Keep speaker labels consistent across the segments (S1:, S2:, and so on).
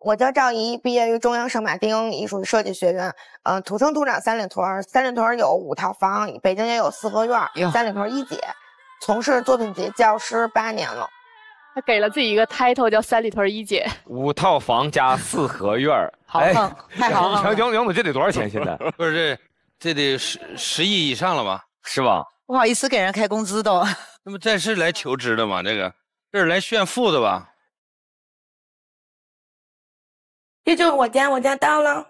S1: 我叫赵怡，毕业于中央圣马丁艺术设计学院。嗯，土生土长三里屯儿，三里屯儿有五套房，北京也有四合院儿。三里屯儿一姐，从事作品集教师八年了。他给了自己一个 title，叫三里屯儿一姐。
S2: 五套房加四合院儿，好 太好了！杨杨总，这得多少钱？现在 不是这这得十十亿以上了吧？是吧？
S3: 不好意思，给人开工资都。
S4: 那么这是来求职的吗？这个这是来炫富的吧？
S5: 这就是我家，我家到了。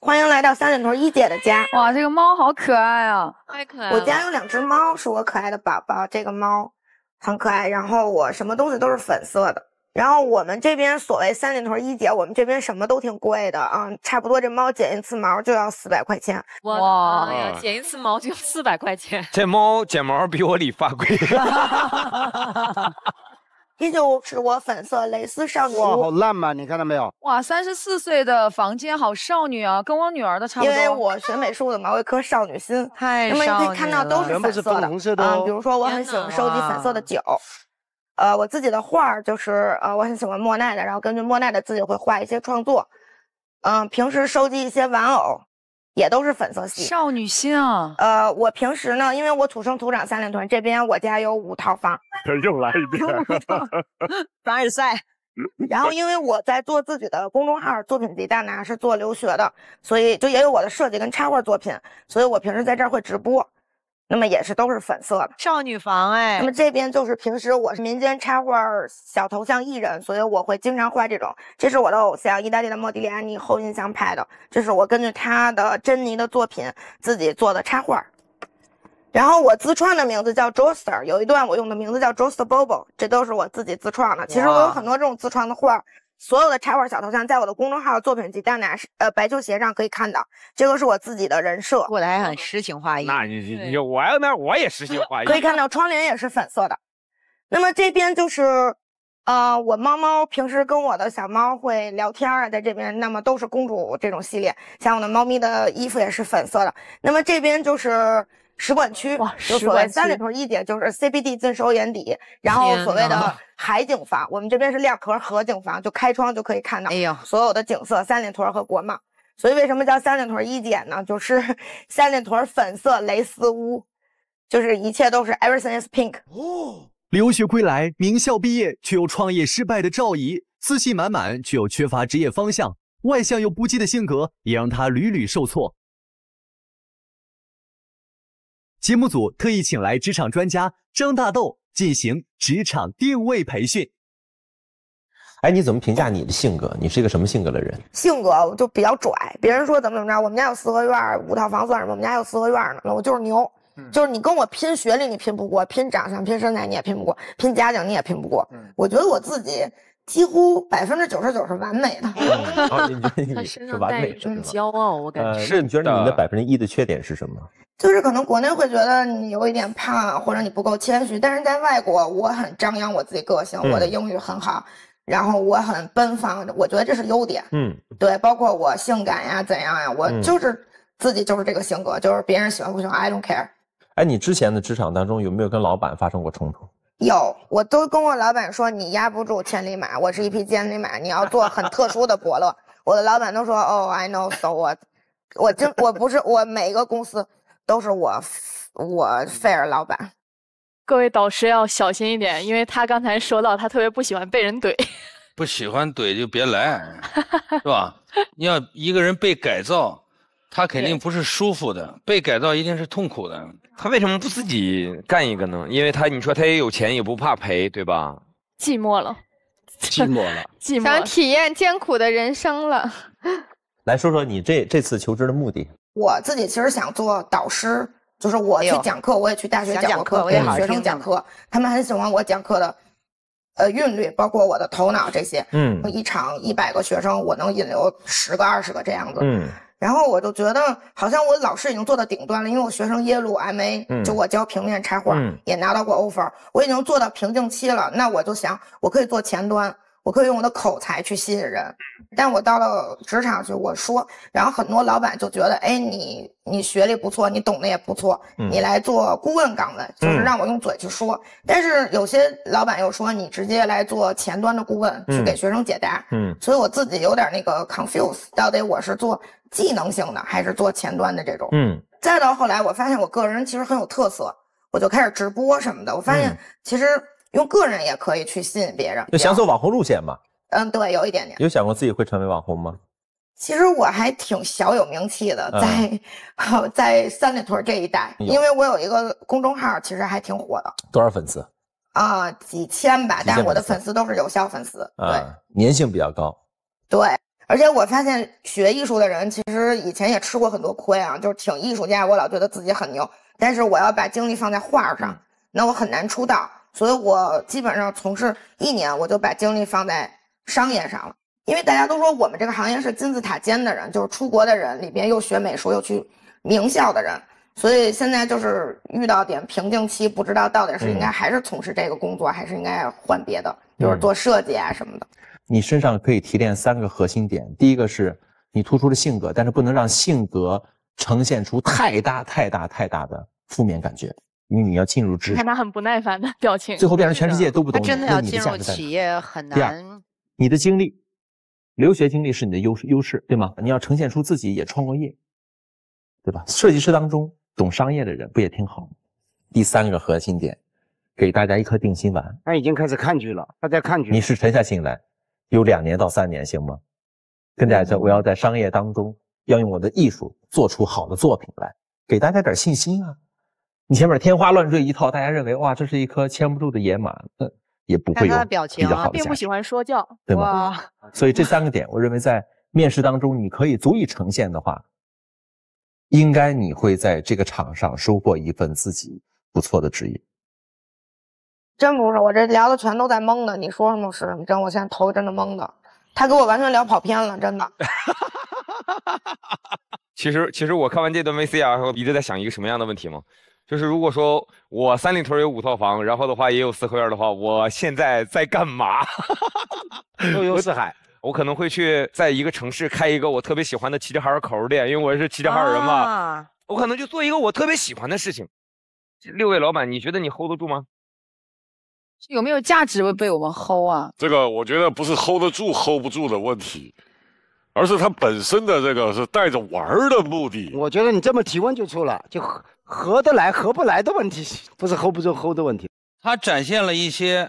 S5: 欢迎来到三岭头一姐的家。哇，这个猫好可爱啊，太可爱了。我家有
S1: 两只猫，是我可爱的宝宝。这个猫很可爱，然后我什么东西都是粉色的。然后我们这边所谓三里头一姐，我们这边什么都挺贵的啊，差不多这猫剪一次毛就要四百块钱。哇，哎
S6: 呀，剪一次毛就要四
S7: 百块钱。
S8: 这猫剪毛比我理发贵。依旧是我粉
S1: 色蕾丝上衣，
S7: 好
S8: 烂漫，你看到没有？
S7: 哇，三十四岁的房间好少女啊，跟我女儿的差不多。因为
S5: 我
S1: 学美术的嘛，我一颗少女心。太少女了，到都是粉红色的哦。比如说，我很喜欢收集粉色的酒。呃，我自己的画就是呃，我很喜欢莫奈的，然后根据莫奈的自己会画一些创作。嗯，平时收集一些玩偶。也都是粉色系，少女心啊！呃，我平时呢，因为我土生土长三里屯这边，我家有五套房，
S5: 又来一遍，
S1: 凡尔赛。然后因为我在做自己的公众号作品集，大拿是做留学的，所以就也有我的设计跟插画作品，所以我平时在这儿会直播。那么也是都是粉色的少女房哎。那么这边就是平时我是民间插画小头像艺人，所以我会经常画这种。这是我的偶像意大利的莫迪利安尼，后印象派的。这是我根据他的珍妮的作品自己做的插画。然后我自创的名字叫 j o s t e r 有一段我用的名字叫 j o s t e r Bobo，这都是我自己自创的。其实我有很多这种自创的画。所有的插画小头像，在我的公众号作品集《蛋奶是呃白球鞋》上可以看到。这个是我自己的人设，过的还很诗情画意。那你你
S2: 我要那我也诗情画意。可以
S1: 看到窗帘也是粉色的，那么这边就是，呃，我猫猫平时跟我的小猫会聊天啊，在这边，那么都是公主这种系列，像我的猫咪的衣服也是粉色的。那么这边就是。使馆区，就所谓三里屯一姐，就是 CBD 尽收眼底，然后所谓的海景房，我们这边是亮壳河景房，就开窗就可以看到，哎呦，所有的景色，三里屯和国贸。所以为什么叫三里屯一姐呢？就是 三里屯粉色蕾丝屋，就是一切都是 everything is pink。哦，
S9: 留学归来，名校毕业，却又创业失败的赵姨，自信满满却又缺乏职业方向，外向又不羁的性格也让她屡屡受挫。节目组特意请来职场专家张大豆进行职场定位培训。哎，你怎么评价你的性格？你是一个什么性格的人？
S1: 性格我就比较拽，别人说怎么怎么着，我们家有四合院，五套房算什么？我们家有四合院呢，我就是牛，就是你跟我拼学历，你拼不过；拼长相，拼身材，你也拼不过；拼家境，你也拼不过。我觉得我自己。几乎百分之九十九是完美的，他身上带着骄傲，我
S6: 感
S9: 觉是。你觉得你的百分之一的缺点是什么？
S1: 就是可能国内会觉得你有一点胖，或者你不够谦虚，但是在外国，我很张扬我自己个性，我的英语很好，然后我很奔放，我觉得这是优点。嗯，对，包括我性感呀，怎样呀，我就是自己就是这个性格，就是别人喜欢不喜欢，I don't care。
S9: 哎，你之前的职场当中有没有跟老板发生过冲突？
S1: 有，我都跟我老板说，你压不住千里马，我是一匹千里马，你要做很特殊的伯乐。我的老板都说，Oh I know so。我我真我不是我每一个公司都是我我 fair 老板。
S10: 各位导师要小心一点，因为他刚才说到他特别不喜欢被人怼，
S4: 不喜欢怼就别来，是吧？你要一个人被改造，他肯定不是舒服的，被改造一定是痛苦的。
S2: 他为什么不自己干一个呢？因为他，你说他也有钱，也不怕赔，对吧？
S11: 寂寞了，寂寞
S2: 了，
S11: 寂寞，想体验艰苦的人生了。
S9: 来说说你这这次求职的目的。
S11: 我自己其实想做导师，就是我
S1: 去讲课，我也去大学讲课，我也给学生讲课，他们很喜欢我讲课的，呃，韵律，包括我的头脑这些。嗯。一场一百个学生，我能引流十个、二十个这样子。嗯。然后我就觉得好像我老师已经做到顶端了，因为我学生耶鲁 M A，就我教平面插画也拿到过 offer，我已经做到瓶颈期了。那我就想，我可以做前端，我可以用我的口才去吸引人。但我到了职场去，我说，然后很多老板就觉得，哎，你你学历不错，你懂得也不错，你来做顾问岗位，就是让我用嘴去说。但是有些老板又说，你直接来做前端的顾问，去给学生解答。嗯。所以我自己有点那个 confuse，到底我是做？技能性的还是做前端的这种，嗯，再到后来，我发现我个人其实很有特色，我就开始直播什么的。我发现其实用个人也可以去吸引别人。就
S9: 想走网红路线吗？
S1: 嗯，对，有一点点。
S9: 有想过自己会成为网红吗？
S1: 其实我还挺小有名气的，在 在三里屯这一带，因为我有一个公众号，其实还挺火的。多少粉丝？啊，几千吧。但我的粉丝都是有效粉丝，
S9: 对，粘性比较高。
S1: 对。而且我发现学艺术的人其实以前也吃过很多亏啊，就是挺艺术家，我老觉得自己很牛，但是我要把精力放在画上，那我很难出道，所以我基本上从事一年，我就把精力放在商业上了。因为大家都说我们这个行业是金字塔尖的人，就是出国的人里边又学美术又去名校的人，所以现在就是遇到点瓶颈期，不知道到底是应该还是从事这个工作，还是应该换别的，比如做设计啊什么的。
S9: 你身上可以提炼三个核心点，第一个是你突出的性格，但是不能让性格呈现出太大、太大、太大的负面感觉，因为你要进入职场，看
S10: 他很不耐烦的表情，最后变成全世界都不懂。真的要进入企
S3: 业很
S9: 难。第二，你的经历，留学经历是你的优优势，对吗？你要呈现出自己也创过业，对吧？设计师当中懂商业的人不也挺好第三个核心点，给大家一颗定心丸。
S8: 他已经开始看剧了，他在看剧。你是
S9: 沉下心来。有两年到三年行吗？跟大家说，我要在商业当中要用我的艺术做出好的作品来，给大家点信心啊！你前面天花乱坠一套，大家认为哇，这是一颗牵不住的野马，也不会有比较好的并不喜
S10: 欢说教，对吗？
S9: 所以这三个点，我认为在面试当中你可以足以呈现的话，应该你会在这个场上收获一份自己不错的职业。
S1: 真不是，我这聊的全都在懵的，你说什么是什么真，我现在头真的懵的。他给我完全聊跑偏了，真的。
S2: 其实其实我看完这段 VCR 后，一直在想一个什么样的问题嘛？就是如果说我三里屯有五套房，然后的话也有四合院的话，我现在在干嘛？周 游四海，我可能会去在一个城市开一个我特别喜欢的齐齐哈尔烤肉店，因为我是齐齐哈尔人嘛。我可能就做一个我特别喜欢的事情。六位老板，你觉得你 hold 得住吗？
S7: 有没有价值会被我们
S8: hold 啊？
S12: 这个我觉得不是 hold 得住 hold 不住的问题，而是它本身的这个是带着玩
S8: 儿的目的。我觉得你这么提问就错了，就合得来合不来的问题，不是 hold 不住 hold 的问题。
S4: 它展现了一些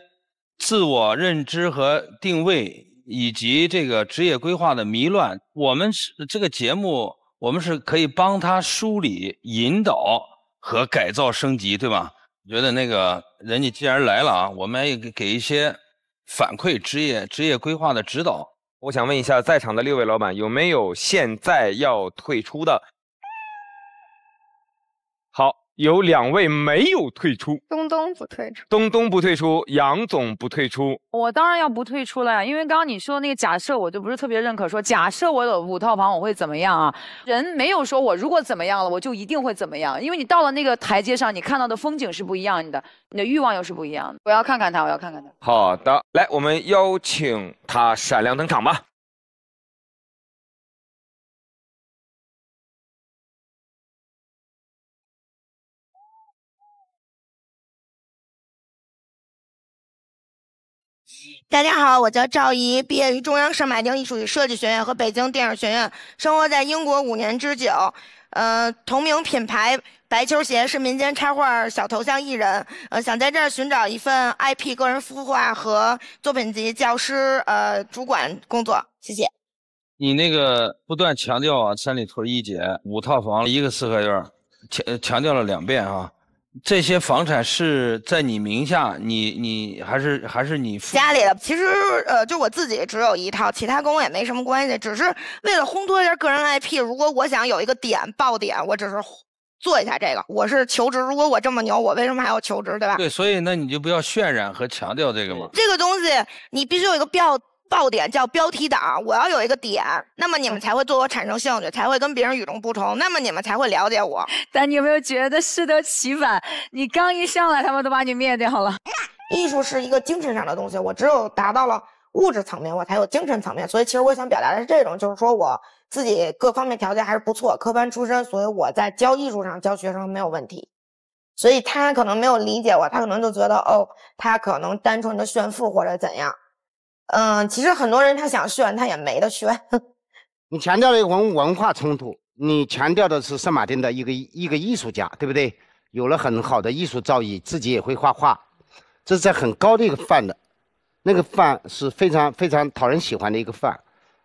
S4: 自我认知和定位以及这个职业规划的迷乱。我们是这个节目，我们是可以帮他梳理、引导和改造升级，对吧？我觉得那个。人家既然来了啊，我们也给一些
S2: 反馈、职业职业规划的指导。我想问一下，在场的六位老板，有没有现在要退出的？有两位没有退出，
S11: 东东不退出，
S2: 东东不退出，杨总不退出，
S7: 我当然要不退出了呀，因为刚刚你说那个假设，我就不是特别认可，说假设我有五套房，我会怎么样啊？人没有说我如果怎么样了，我就一定会怎么样，因为你到了那个台阶上，你看到的风景是不一样的，你的欲望又是不一样的。我要看看他，我要看看他。
S2: 好的，来，我们邀请他闪亮登场吧。
S5: 大家好，我叫赵怡，毕业于中央圣马丁艺术与设计学院和北京电影学院，
S1: 生活在英国五年之久。呃，同名品牌白球鞋是民间插画小头像艺人。呃，想在这儿寻找一份 IP 个人孵化和作品集教师呃主管工作。谢谢。
S4: 你那个不断强调啊，三里屯一姐，五套房，一个四合院，强强调了两遍啊。这些房产是在你名下，你你还是还是你家
S1: 里的？其实，呃，就我自己只有一套，其他跟我也没什么关系。只是为了烘托一下个人 IP。如果我想有一个点爆点，我只是做一下这个。我是求职，如果我这么牛，我为什么还要求职，对吧？对，
S4: 所以那你就不要渲染和强调这个嘛。
S1: 这个东西你必须有一个标。爆点叫标题党，我要有一个点，那么你们才会对我产生兴趣，才会跟别人与众不同，那么你们才会了解我。但你有没有觉得适得其反？你刚一上来，他们都把你灭掉了。艺术是一个精神上的东西，我只有达到了物质层面，我才有精神层面。所以其实我想表达的是这种，就是说我自己各方面条件还是不错，科班出身，所以我在教艺术上教学生没有问题。所以他可能没有理解我，他可能就觉得哦，他可能单纯的炫富或者怎样。嗯，其实很多人他想炫，他也没得炫。
S8: 你强调了一个文文化冲突，你强调的是圣马丁的一个一个艺术家，对不对？有了很好的艺术造诣，自己也会画画，这是在很高的一个范的。那个范是非常非常讨人喜欢的一个范。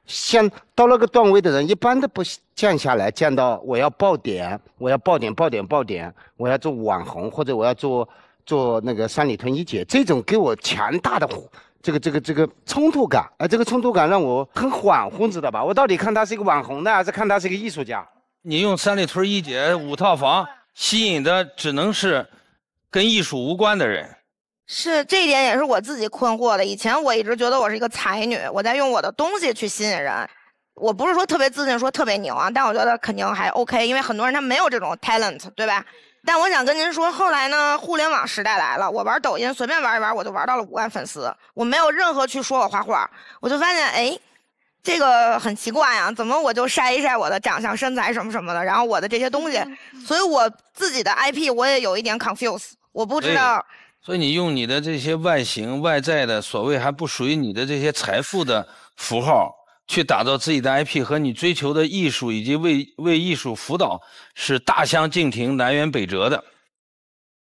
S8: 像到那个段位的人，一般的不降下来，降到我要爆点，我要爆点爆点爆点，我要做网红或者我要做做那个三里屯一姐，这种给我强大的。这个这个这个冲突感，哎，这个冲突感让我很恍惚，知道吧？我到底看他是一个网红呢，还是看他是一个艺术家？
S4: 你用三里屯一姐五套房吸引的，只能是跟艺术无关的人。
S1: 是，这一点也是我自己困惑的。以前我一直觉得我是一个才女，我在用我的东西去吸引人。我不是说特别自信，说特别牛啊，但我觉得肯定还 OK，因为很多人他没有这种 talent，对吧？但我想跟您说，后来呢，互联网时代来了，我玩抖音，随便玩一玩，我就玩到了五万粉丝，我没有任何去说我画画，我就发现，哎，这个很奇怪啊，怎么我就晒一晒我的长相、身材什么什么的，然后我的这些东西，所以我自己的 IP 我也有一点 confuse，我不知道。
S4: 所以你用你的这些外形、外在的所谓还不属于你的这些财富的符号。去打造自己的 IP 和你追求的艺术以及为为艺术辅导是大相径庭、南辕北辙的。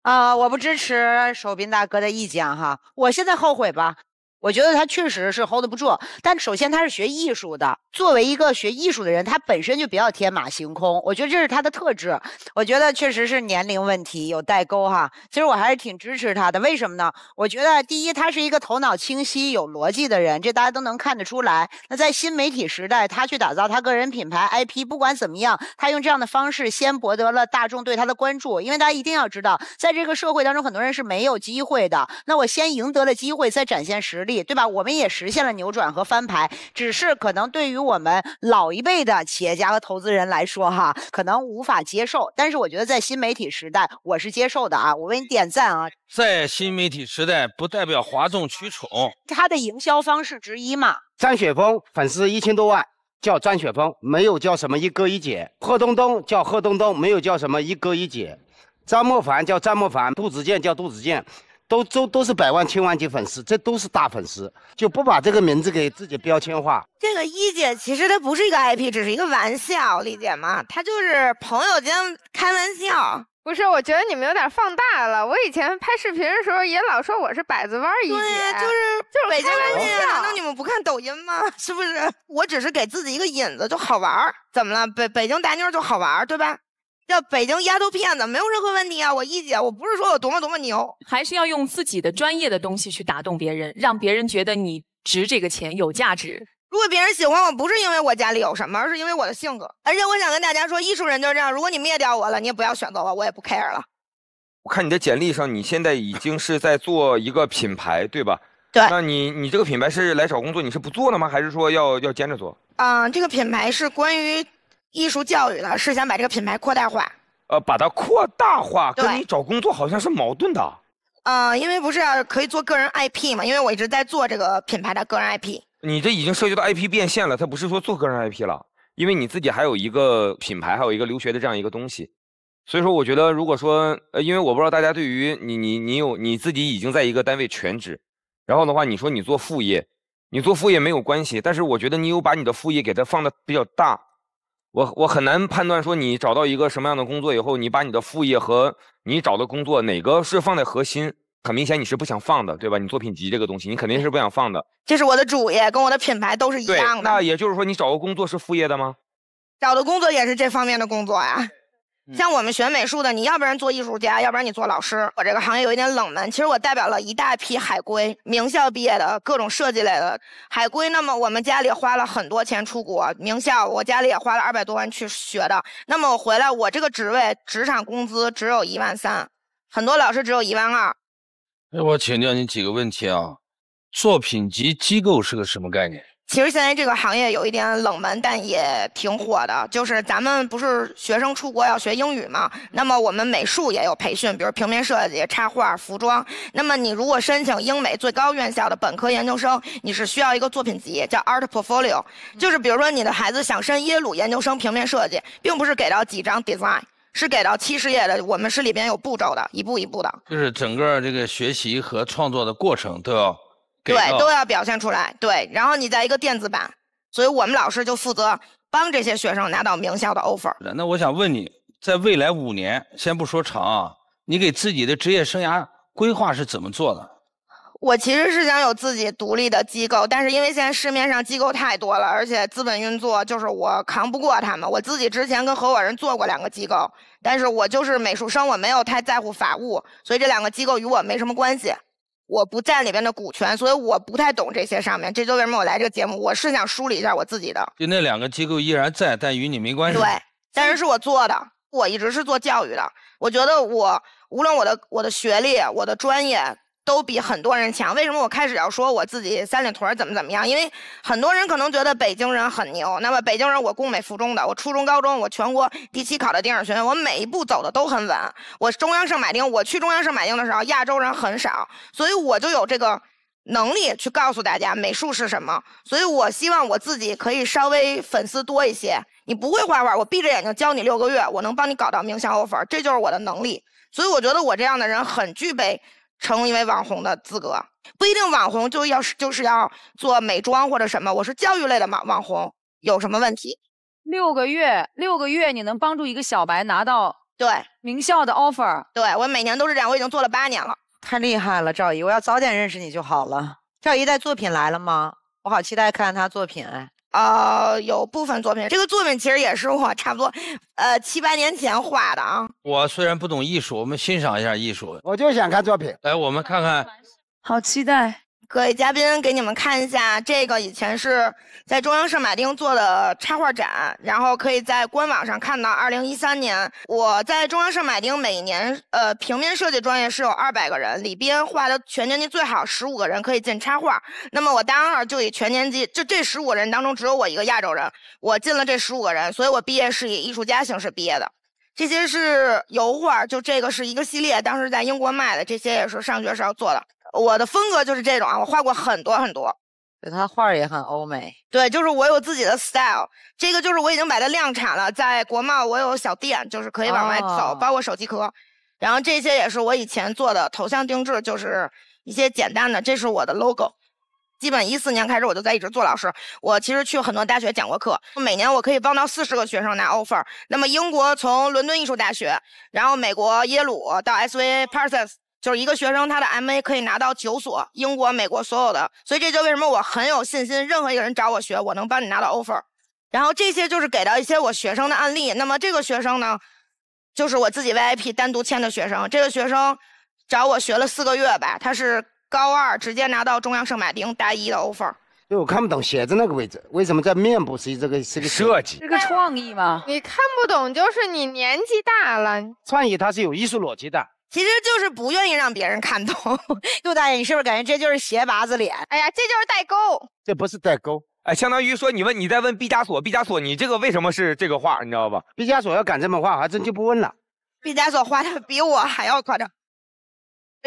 S3: 啊，我不支持守斌大哥的意见哈，我现在后悔吧。我觉得他确实是 hold 不住，但首先他是学艺术的，作为一个学艺术的人，他本身就比较天马行空，我觉得这是他的特质。我觉得确实是年龄问题，有代沟哈。其实我还是挺支持他的，为什么呢？我觉得第一，他是一个头脑清晰、有逻辑的人，这大家都能看得出来。那在新媒体时代，他去打造他个人品牌 IP，不管怎么样，他用这样的方式先博得了大众对他的关注，因为大家一定要知道，在这个社会当中，很多人是没有机会的。那我先赢得了机会，再展现实。力。对吧？我们也实现了扭转和翻牌，只是可能对于我们老一辈的企业家和投资人来说，哈，可能无法接受。但是我觉得在新媒体时代，我是接受的啊！我为你点赞啊！
S8: 在新媒
S4: 体时代，不代表哗众取宠，
S3: 他的营销方式之一嘛。
S8: 张雪峰粉丝一千多万，叫张雪峰，没有叫什么一哥一姐。贺东东叫贺东东，没有叫什么一哥一姐。张沫凡叫张沫凡，杜子健叫杜子健。都都都是百万千万级粉丝，这都是大粉丝，就不把这个名字给自己标签化。
S1: 这个一姐其实她不是一个 IP，只是一个玩笑，理解吗？她就是朋友间开玩笑，不是？我觉得你们有点放大了。我以前拍视频的时候也老说我是百子湾一姐，就是就是北京人。难道你们不看抖音吗？是不是？我只是给自己一个引子，就好玩儿。怎么了？北北京大妞就好玩儿，对吧？叫北京丫头片子没有任何问题啊！我一姐，我不是说我多么多么牛，还
S6: 是要用自己的专业的东西去打
S1: 动别人，让别人
S6: 觉得你值这个钱，有价值。
S1: 如果别人喜欢我，不是因为我家里有什么，而是因为我的性格。而且我想跟大家说，艺术人就是这样。如果你灭掉我了，你也不要选择我，我也不 care 了。
S2: 我看你的简历上，你现在已经是在做一个品牌，对吧？对。那你你这个品牌是来找工作，你是不做了吗？还是说要要坚持做？
S1: 啊，这个品牌是关于。艺术教育呢，是想把这个品牌扩大化，
S2: 呃，把它扩大化，跟你找工作好像是矛盾的。
S1: 呃，因为不是可以做个人 IP 嘛？因为我一直在做这个品牌的个人 IP。
S2: 你这已经涉及到 IP 变现了，它不是说做个人 IP 了，因为你自己还有一个品牌，还有一个留学的这样一个东西。所以说，我觉得如果说，呃，因为我不知道大家对于你，你，你有你自己已经在一个单位全职，然后的话，你说你做副业，你做副业没有关系，但是我觉得你有把你的副业给它放的比较大。我我很难判断说你找到一个什么样的工作以后，你把你的副业和你找的工作哪个是放在核心。很明显你是不想放的，对吧？你作品集这个东西，你肯定是不想放的。这是我的主业，跟我的品牌都是一样的。那也就是说，你找的工作是副业的吗？
S1: 找的工作也是这方面的工作呀。像我们学美术的，你要不然做艺术家，要不然你做老师。我这个行业有一点冷门，其实我代表了一大批海归、名校毕业的各种设计类的海归。那么我们家里花了很多钱出国，名校，我家里也花了二百多万去学的。那么我回来，我这个职位，职场工资只有一万三，很多老师只有一万二。
S4: 哎，我请教你几个问题啊，作品级机构是个什么概念？
S1: 其实现在这个行业有一点冷门，但也挺火的。就是咱们不是学生出国要学英语嘛？那么我们美术也有培训，比如平面设计、插画、服装。那么你如果申请英美最高院校的本科研究生，你是需要一个作品集，叫 Art Portfolio。就是比如说你的孩子想申耶鲁研究生平面设计，并不是给到几张 design，是给到七十页的。我们是里边有步骤的，一步一步的。
S4: 就是整个这个学习和创作的过程都要。对，都要
S1: 表现出来。对，然后你在一个电子版，所以我们老师就负责帮这些学
S4: 生拿到名校的 offer。那我想问你，在未来五年，先不说长啊，你给自己的职业生涯规划是怎么做的？
S1: 我其实是想有自己独立的机构，但是因为现在市面上机构太多了，而且资本运作就是我扛不过他们。我自己之前跟合伙人做过两个机构，但是我就是美术生，我没有太在乎法务，所以这两个机构与我没什么关系。我不占里边的股权，所以我不太懂这些上面。这就为什么我来这个节目，我是想梳理一下我自己的。
S4: 就那两个机构依然在，但与你没关系。对，
S1: 但是是我做的，我一直是做教育的。我觉得我无论我的我的学历，我的专业。都比很多人强。为什么我开始要说我自己三里屯怎么怎么样？因为很多人可能觉得北京人很牛。那么北京人，我工美附中的，我初中、高中，我全国第七考的电影学院，我每一步走的都很稳。我中央圣马丁，我去中央圣马丁的时候，亚洲人很少，所以我就有这个能力去告诉大家美术是什么。所以我希望我自己可以稍微粉丝多一些。你不会画画，我闭着眼睛教你六个月，我能帮你搞到名校 offer，这就是我的能力。所以我觉得我这样的人很具备。成为网红的资格不一定网红就要是就是要做美妆或者什么，我是教育类的网网红有什么问题？六
S7: 个月，六个月你能帮助一个小白拿到对名校的 offer？对我每
S1: 年都是这样，我已经做了八年了。
S3: 太厉害了，赵姨，我要早点认识你就好了。赵姨，带作品来了吗？我好期待看看她作品。呃，有部分作品，这个作品其实也是我差不多，呃七八年前画的啊。
S4: 我虽然不懂艺术，我们欣赏一下艺术。我就想看作品。来，我们看看。
S1: 好期待。各位嘉宾，给你们看一下这个，以前是在中央圣马丁做的插画展，然后可以在官网上看到。二零一三年，我在中央圣马丁，每年呃平面设计专业是有二百个人，里边画的全年级最好十五个人可以进插画。那么我大二就以全年级就这十五个人当中只有我一个亚洲人，我进了这十五个人，所以我毕业是以艺术家形式毕业的。这些是油画，就这个是一个系列，当时在英国卖的。这些也是上学时候做的。我的风格就是这种啊，我画过很多很
S3: 多，对他画儿也很欧美。
S1: 对，就是我有自己的 style。这个就是我已经把它量产了，在国贸我有小店，就是可以往外走，包括手机壳。然后这些也是我以前做的头像定制，就是一些简单的。这是我的 logo。基本一四年开始我就在一直做老师，我其实去很多大学讲过课，每年我可以帮到四十个学生拿 offer。那么英国从伦敦艺术大学，然后美国耶鲁到 S V Parsons。就是一个学生，他的 MA 可以拿到九所英国、美国所有的，所以这就为什么我很有信心，任何一个人找我学，我能帮你拿到 offer。然后这些就是给到一些我学生的案例。那么这个学生呢，就是我自己 VIP 单独签的学生。这个学生找我学了四个月吧，他是高二直接拿到中央圣马丁大
S11: 一的 offer。
S8: 对，我看不懂鞋子那个位置，为什么在面部？是这个是个设计，
S13: 是个
S11: 创意吗？你看不懂就是你年纪大了。
S8: 创意它是有艺术逻辑的。
S3: 其实就是不愿意让别人看懂。陆大爷，你是不是感觉这就是鞋拔子脸？哎呀，这就是代沟。
S2: 这不是代沟，哎，相当于说你问你在问毕加索，毕加索，你这个为什么是
S8: 这个画？你知道吧？毕加索要敢这么画，还真就不问了。
S1: 毕加索画的比我还要夸张。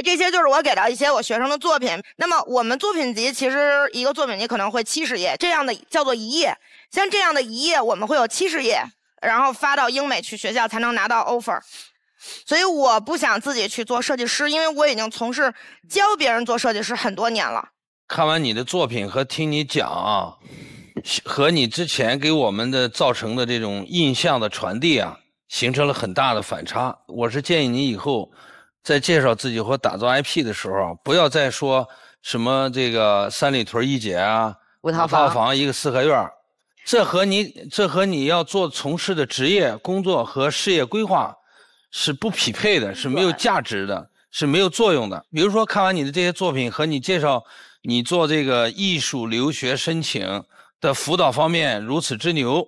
S1: 这些就是我给到一些我学生的作品。那么我们作品集其实一个作品集可能会七十页这样的叫做一页，像这样的一页我们会有七十页，然后发到英美去学校才能拿到 offer。所以我不想自己去做设计师，因为我已经从事教别人做设计师很多年了。
S4: 看完你的作品和听你讲啊，和你之前给我们的造成的这种印象的传递啊，形成了很大的反差。我是建议你以后在介绍自己或打造 IP 的时候，不要再说什么这个三里屯一姐啊，瓦房一个四合院，这和你这和你要做从事的职业工作和事业规划。是不匹配的，是没有价值的，是没有作用的。比如说，看完你的这些作品和你介绍，你做这个艺术留学申请的辅导方面如此之牛，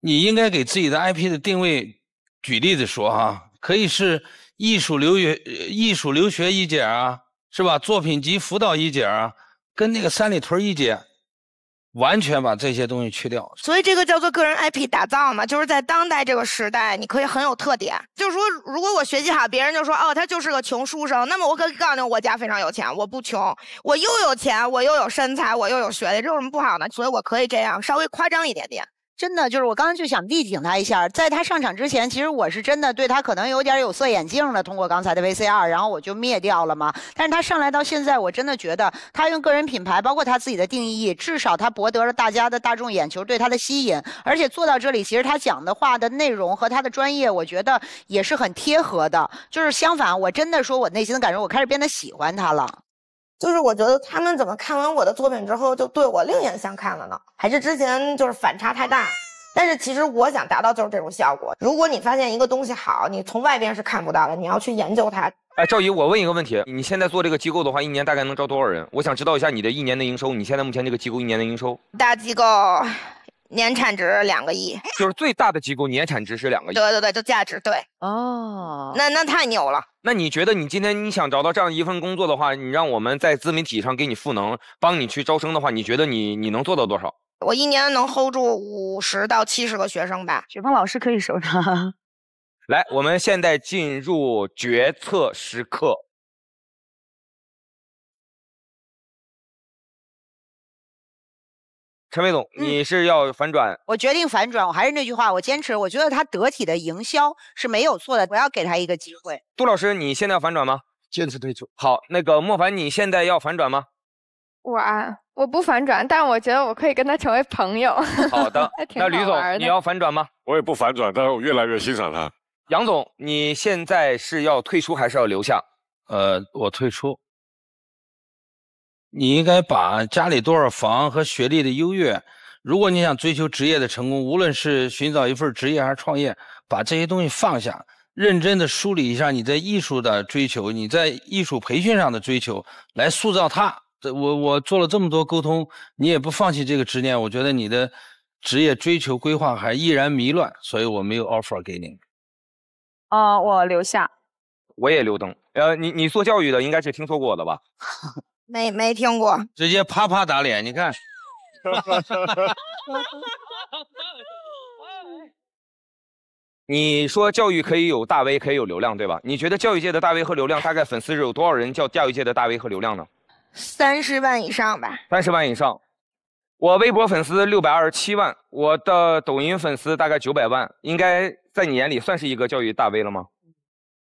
S4: 你应该给自己的 IP 的定位，举例子说哈，可以是艺术留学、艺术留学一姐啊，是吧？作品集辅导一姐啊，跟那个三里屯一姐。完全把这些东西去掉，
S1: 所以这个叫做个人 IP 打造嘛，就是在当代这个时代，你可以很有特点。就是说，如果我学习好，别人就说哦，他就是个穷书生。那么我可以告诉你，我家非常有钱，我不穷，我又有钱，我又有身
S3: 材，我又有学历，这有什么不好的？所以我可以这样稍微夸张一点点。真的就是，我刚刚就想力挺他一下，在他上场之前，其实我是真的对他可能有点有色眼镜了。通过刚才的 VCR，然后我就灭掉了嘛。但是他上来到现在，我真的觉得他用个人品牌，包括他自己的定义，至少他博得了大家的大众眼球对他的吸引，而且做到这里，其实他讲的话的内容和他的专业，我觉得也是很贴合的。就是相反，我真的说我内心的感受，我开始变得喜欢他了。就是我觉得他们怎么看完我的作
S1: 品之后就对我另眼相看了呢？还是之前就是反差太大？但是其实我想达到就是这种效果。如果你发现一个东西好，你从外边是看不到的，你要去研究它。
S2: 哎，赵姨，我问一个问题，你现在做这个机构的话，一年大概能招多少人？我想知道一下你的一年的营收。你现在目前这个机构一年的营收？
S1: 大机构。年产值两个亿，
S2: 就是最大的机构，年产值是两个亿。对
S1: 对对，就价值对哦，那那太牛
S2: 了。那你觉得你今天你想找到这样一份工作的话，你让我们在自媒体上给你赋能，帮你去招生的话，你觉得你你能做到多少？
S1: 我一年能 hold 住五十到七十个学生
S5: 吧。雪峰老师可以收的。
S2: 来，我们现在进入决策
S5: 时刻。
S2: 陈伟总，你是要反转？
S3: 我决定反转。我还是那句话，我坚持。我觉得他得体的营销是没有错的，我要给他一个机会。
S2: 杜老师，你现在要反转吗？坚持退出。好，那个莫凡，你现在要反转吗？
S11: 我啊，我不反转，但是我觉得我可以跟他成为朋友。
S2: 好的，那吕总，你要反转吗？我也不反转，但是我越来越欣赏他。杨总，你现在是要退出还是要留下？呃，我退出。
S4: 你应该把家里多少房和学历的优越，如果你想追求职业的成功，无论是寻找一份职业还是创业，把这些东西放下，认真的梳理一下你在艺术的追求，你在艺术培训上的追求，来塑造它。我我做了这么多沟通，你也不放弃这个执念，我觉得你的职业追求规划还依然迷
S2: 乱，所以我没有 offer 给你。
S7: 啊，我留下。
S2: 我也留灯。呃，你你做教育的，应该是听说过我的吧？
S1: 没没听过，
S2: 直接啪啪打脸！你看，你说教育可以有大 V，可以有流量，对吧？你觉得教育界的大 V 和流量大概粉丝有多少人叫教育界的大 V 和流量呢？
S1: 三十万以上吧。
S2: 三十万以上，我微博粉丝六百二十七万，我的抖音粉丝大概九百万，应该在你眼里算是一个教育大 V 了吗？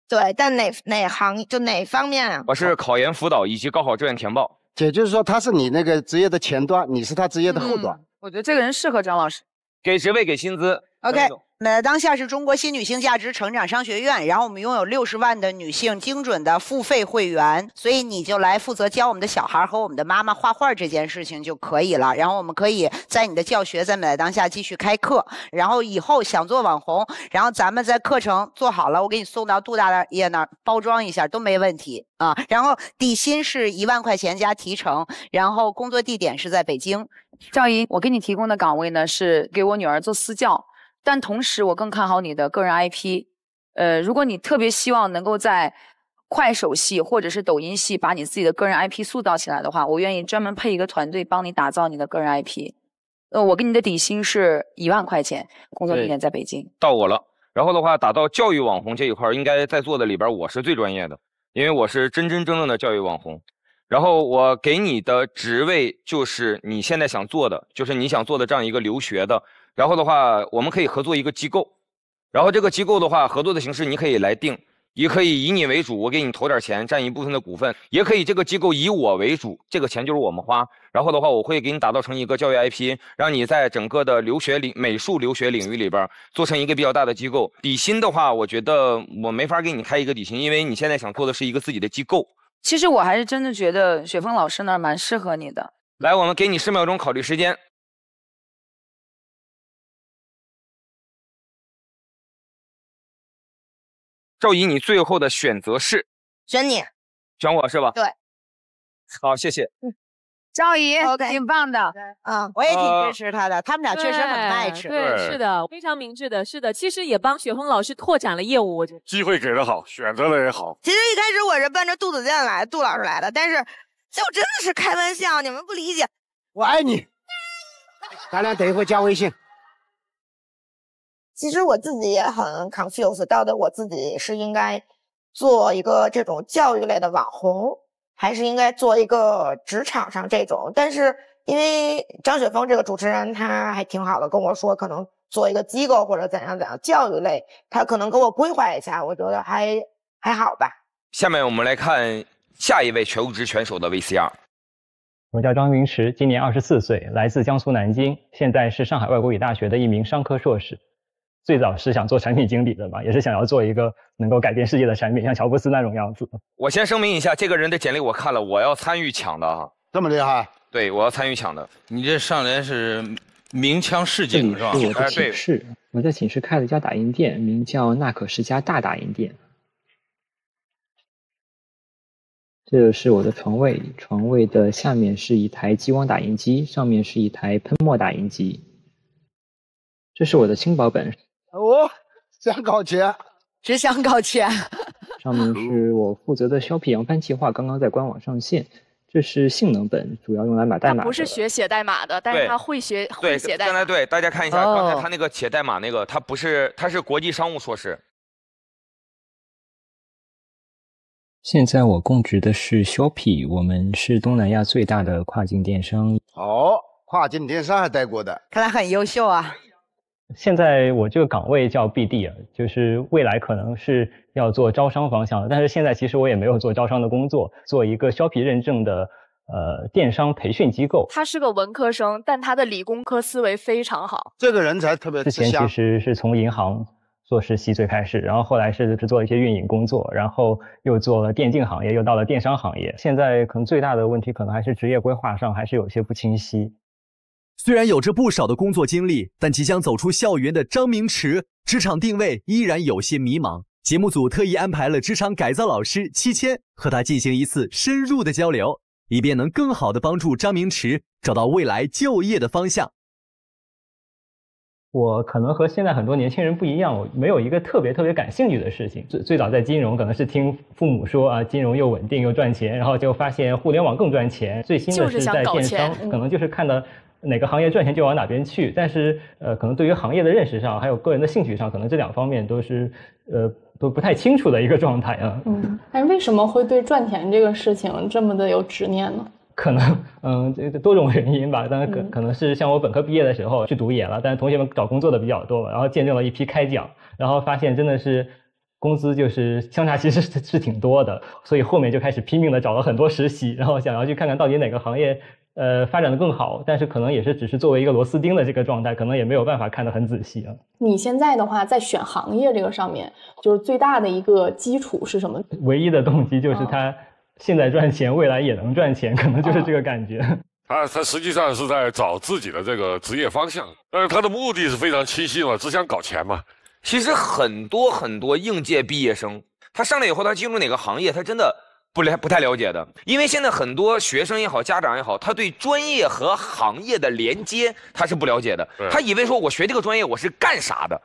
S1: 对，但哪哪行就哪方面啊？
S8: 我是考研辅导以及高考志愿填报。也就是说，他是你那个职业的前端，你是他职业的后端。
S3: 我觉得这个人适合张老师。
S8: 给职位，给薪资。
S1: OK。
S3: 美在当下是中国新女性价值成长商学院，然后我们拥有六十万的女性精准的付费会员，所以你就来负责教我们的小孩和我们的妈妈画画这件事情就可以了。然后我们可以在你的教学在美在当下继续开课，然后以后想做网红，然后咱们在课程做好了，我给你送到杜大爷那儿包装一下都没问题啊。然后底薪是一万块钱加提成，然后工作地点是在北京。赵姨，我给你提供的岗位呢是给我女儿做私教。但
S7: 同时，我更看好你的个人 IP。呃，如果你特别希望能够在快手系或者是抖音系把你自己的个人 IP 塑造起来的话，我愿意专门配一个团队帮你打造你的个人 IP。呃，我给你的底薪是一万块钱，工作地点在
S2: 北京。到我了。然后的话，打造教育网红这一块，应该在座的里边我是最专业的，因为我是真真正正的教育网红。然后我给你的职位就是你现在想做的，就是你想做的这样一个留学的。然后的话，我们可以合作一个机构，然后这个机构的话，合作的形式你可以来定，也可以以你为主，我给你投点钱，占一部分的股份，也可以这个机构以我为主，这个钱就是我们花。然后的话，我会给你打造成一个教育 IP，让你在整个的留学领美术留学领域里边做成一个比较大的机构。底薪的话，我觉得我没法给你开一个底薪，因为你现在想做的是一个自己的机构。
S7: 其实我还是真的觉得雪峰老师那儿蛮适合你的。
S2: 来，我
S14: 们
S5: 给你十秒钟考虑时间。赵姨，你最后的选择是选你，选我是吧？对，好，谢谢。赵姨，
S7: 挺棒的，嗯，我也挺支持他的，他们俩确实很 match。对，是的，
S6: 非常明智的，是的，其实也帮雪峰老师拓展了业务，我觉得。
S12: 机会给的好，选择的也好。其
S6: 实一开
S1: 始我是奔着杜子健来，杜老师来的，但是就
S5: 真的是开
S1: 玩笑，你们不理解。我爱你。咱俩等一会儿加微信。其实我自己也很 confused，到底我自己是应该做一个这种教育类的网红，还是应该做一个职场上这种？但是因为张雪峰这个主持人他还挺好的，跟我说可能做一个机构或者怎样怎样教育类，他可能给我规划一下，我觉得还还好吧。
S2: 下面我们来看下一位全无职选手的 VCR。
S15: 我叫张云石，今年二十四岁，来自江苏南京，现在是上海外国语大学的一名商科硕士。最早是想做产品经理的嘛，也是想要做一个能够改变世界的产品，像乔布斯那种样子。
S2: 我先声明一下，这个人的简历我看了，我要参与抢的哈。这么厉害？对，我要参与抢的。你这上联是“鸣枪示
S4: 警是吧？对，我在寝室，
S15: 我在寝室开了一家打印店，名叫“那可是家大打印店”。这是我的床位，床位的下面是一台激光打印机，上面是一台喷墨打印机。这是我的轻薄本。
S3: 哦，想搞钱，只想搞钱。
S15: 上面是我负责的 Shoppy 扬帆计划，刚刚在官网上线。这是性能本，主要用来买代码，不是
S10: 学写代码的，但是他会学，会写代码。对，大家
S2: 看一下，刚才他那个写代码那个，他
S14: 不是，他是国际商务硕士。
S15: 现在我供职的是 s h o p p e 我们是东南亚最大的跨境电商。
S8: 哦，跨境电商还带过的，看来很优秀啊。
S15: 现在我这个岗位叫 BD，就是未来可能是要做招商方向，的，但是现在其实我也没有做招商的工作，做一个削皮认证的呃电商培训机构。他
S10: 是个文科生，但他的理工科思维非常好。
S8: 这个人才特别之前其
S15: 实是从银行做实习最开始，然后后来是只做一些运营工作，然后又做了电竞行业，又到了电商行业。现在可能最大的问题，可能还是职业规划上还是有些不清晰。
S9: 虽然有着不少的工作经历，但即将走出校园的张明池职场定位依然有些迷茫。节目组特意安排了职场改造老师七千和他进行一次深入的交流，以便能更好的帮助张明池找到未来就业的方向。
S15: 我可能和现在很多年轻人不一样，我没有一个特别特别感兴趣的事情。最最早在金融，可能是听父母说啊，金融又稳定又赚钱，然后就发现互联网更赚钱。最新的是在电商，可能就是看到。哪个行业赚钱就往哪边去，但是呃，可能对于行业的认识上，还有个人的兴趣上，可能这两方面都是呃都不太清楚的一个状态啊。
S10: 嗯，哎，为什么会对赚钱这个事情这么的有执念呢？
S15: 可能 嗯，这多种原因吧。但是可可能是像我本科毕业的时候去读研了，但是同学们找工作的比较多，然后见证了一批开讲，然后发现真的是工资就是相差其实是挺多的，所以后面就开始拼命的找了很多实习，然后想要去看看到底哪个行业。呃，发展的更好，但是可能也是只是作为一个螺丝钉的这个状态，可能也没有办法看得很仔细啊。
S10: 你现在的话，在选行业这个上面，就是最大的一个基础是什么？
S15: 唯一的动机就是他现在赚钱，未来也能赚钱，可能就是这个感觉。他他实
S12: 际上是在找自己的这个职业方向，但是他的目的是非常清晰嘛，只想搞钱
S2: 嘛。其实很多很多应届毕业生，他上来以后，他进入哪个行业，他真的。不了不太了解的，因为现在很多学生也好，家长也好，他对专业和行业的连接他是不了解的，他以为说我学这个专业我是干啥的，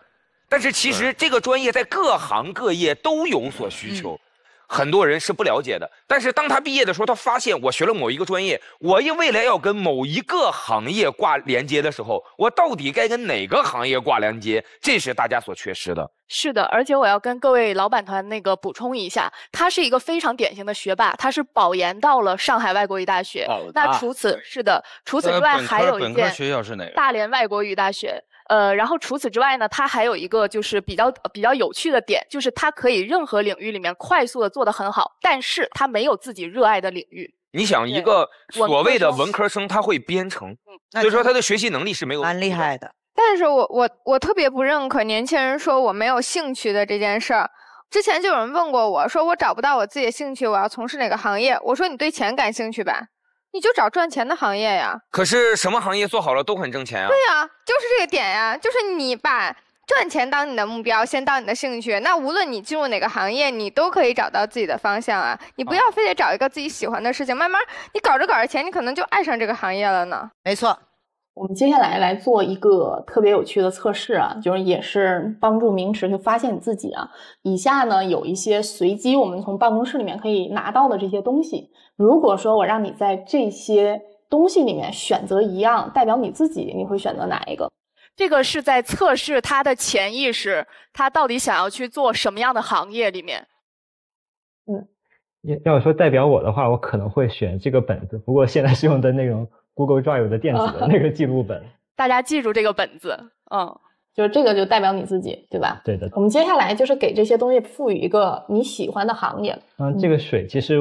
S2: 但是其实这个专业在各行各业都有所需求。很多人是不了解的，但是当他毕业的时候，他发现我学了某一个专业，我一未来要跟某一个行业挂连接的时候，我到底该跟哪个行业挂连接？这是大家所缺失的。
S10: 是的，而且我要跟各位老板团那个补充一下，他是一个非常典型的学霸，他是保研到了上海外国语大学。那除此是的，除此之外还有一个？大连外国语大学。呃，然后除此之外呢，它还有一个就是比较比较有趣的点，就是它可以任何领域里面快速的做得很好，
S11: 但是它没有自己热爱的领域。
S2: 你想一个所谓的文科生，他会编程，所以说他的学习能力是没有。蛮厉害的。
S11: 但是我我我特别不认可年轻人说我没有兴趣的这件事儿。之前就有人问过我说我找不到我自己的兴趣，我要从事哪个行业？我说你对钱感兴趣吧。你就找赚钱的行业呀！
S2: 可是什么行业做好了都很挣钱啊？对
S11: 呀，就是这个点呀，就是你把赚钱当你的目标，先当你的兴趣。那无论你进入哪个行业，你都可以找到自己的方向啊！你不要非得找一个自己喜欢的事情，慢慢你搞着搞着钱，你可能就爱上这个行业了呢。
S10: 没错。我们接下来来做一个特别有趣的测试啊，就是也是帮助明池去发现你自己啊。以下呢有一些随机，我们从办公室里面可以拿到的这些东西。如果说我让你在这些东西里面选择一样代表你自己，你会选择哪一个？这个是在测试他的潜意识，他到底想要去做什么样的行业里面？
S15: 嗯，要要说代表我的话，我可能会选这个本子，不过现在是用的内容 Google Drive 的电子的那个记录本，
S10: 大家记住这个本子，嗯，就是这个就代表你自己，对吧？对的。我们接下来就是给这些东西赋予一个你喜欢的行业。
S15: 嗯，这个水其实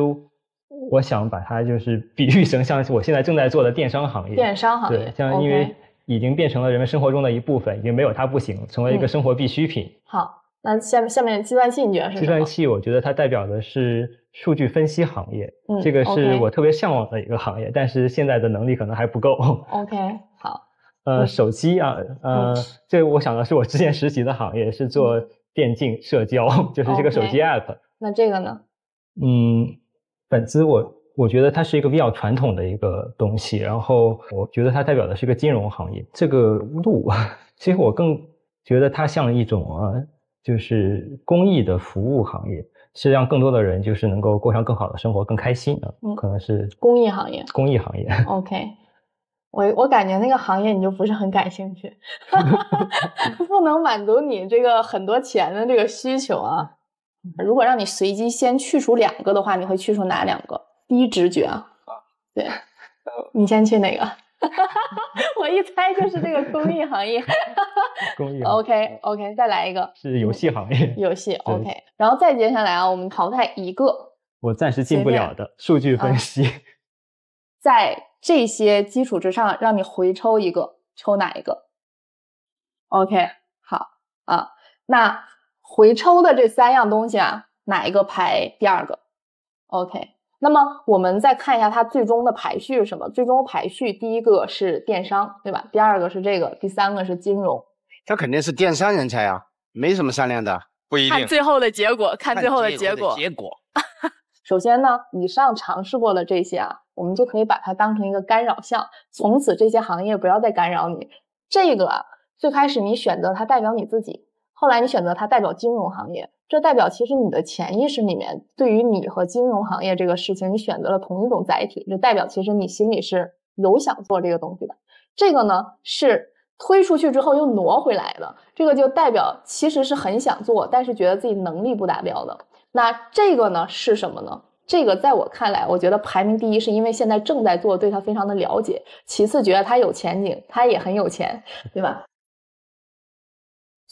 S15: 我想把它就是比喻成像我现在正在做的电商行业。电商行业，对，像因为已经变成了人们生活中的一部分，已经没有它不行，成为一个生活必需品。
S10: 好。那下面下面计算器你觉得是？计
S15: 算器，我觉得它代表的是数据分析行业，这个是我特别向往的一个行业，但是现在的能力可能还不够。OK，好。呃，手机啊，呃，这个我想的是我之前实习的行业是做电竞社交，就是这个手机 App。
S10: 那这个呢？
S15: 嗯，本子我我觉得它是一个比较传统的一个东西，然后我觉得它代表的是一个金融行业。这个路，其实我更觉得它像一种啊。就是公益的服务行业，是让更多的人就是能够过上更好的生活，更开心的。嗯，可能是
S10: 公益行业。公益行业，OK。我我感觉那个行业你就不是很感兴趣，不能满足你这个很多钱的这个需求啊。如果让你随机先去除两个的话，你会去除哪两个？第一直觉啊。对，你先去哪个？我一猜就是这个公益行业，公益。OK OK，再来一个，
S15: 是游戏行业。
S10: 游戏 OK，然后再接下来啊，我们淘汰一个，
S15: 我暂时进不了的，数据分析。
S10: 在这些基础之上，让你回抽一个，抽哪一个？OK，好啊，那回抽的这三样东西啊，哪一个排第二个？OK。那么我们再看一下它最终的排序是什么？最终排序，第一个是电商，对吧？第二个是这个，第三个是金融。
S8: 它肯定是电商人才啊，没什么商量的。不一定。看最
S10: 后的结果，看最后的结果。结果。首先呢，以上尝试过的这些啊，我们就可以把它当成一个干扰项。从此这些行业不要再干扰你。这个啊，最开始你选择它代表你自己，后来你选择它代表金融行业。这代表其实你的潜意识里面对于你和金融行业这个事情，你选择了同一种载体，就代表其实你心里是有想做这个东西的。这个呢是推出去之后又挪回来的，这个就代表其实是很想做，但是觉得自己能力不达标的。那这个呢是什么呢？这个在我看来，我觉得排名第一是因为现在正在做，对他非常的了解；其次觉得他有前景，他也很有钱，对吧？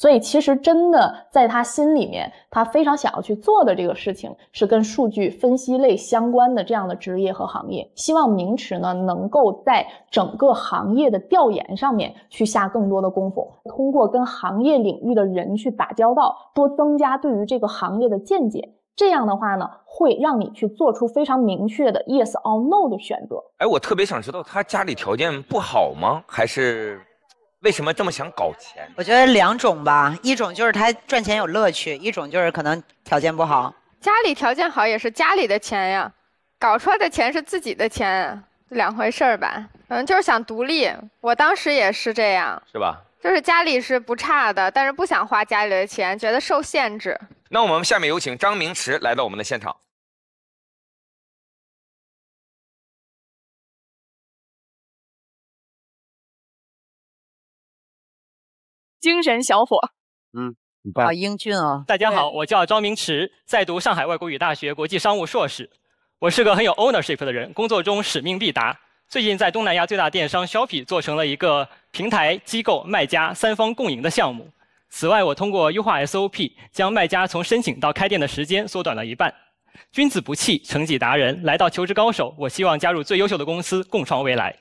S10: 所以，其实真的在他心里面，他非常想要去做的这个事情是跟数据分析类相关的这样的职业和行业。希望明池呢，能够在整个行业的调研上面去下更多的功夫，通过跟行业领域的人去打交道，多增加对于这个行业的见解。这样的话呢，会让你
S3: 去做出非常明确的 yes or no 的选择。
S2: 哎，我特别想知道他家里条件不好吗？还是？为什么这么想搞钱？
S3: 我觉得两种吧，一种就是他赚钱有乐趣，一种就是可能条件不好。
S11: 家里条件好也是家里的钱呀，搞出来的钱是自己的钱，两回事儿吧。嗯，就是想独立。我当时也是这样，是吧？就是家里是不差的，但是不想花家里的钱，觉得受限制。
S2: 那我们下面有请张明池来到我们的现场。
S5: 精神小伙，
S3: 嗯，好英俊啊！
S15: 大家好，我叫张明池，在读上海外国语大学国际商务硕士。我是个很有 ownership 的人，工作中使命必达。最近在东南亚最大电商 Shoppe 做成了一个平台、机构、卖家三方共赢的项目。此外，我通过优化 SOP，将卖家从申请到开店的时间缩短了一半。君子不弃，成绩达人来到求职高手，我希望加入最优秀的公司，共创未来。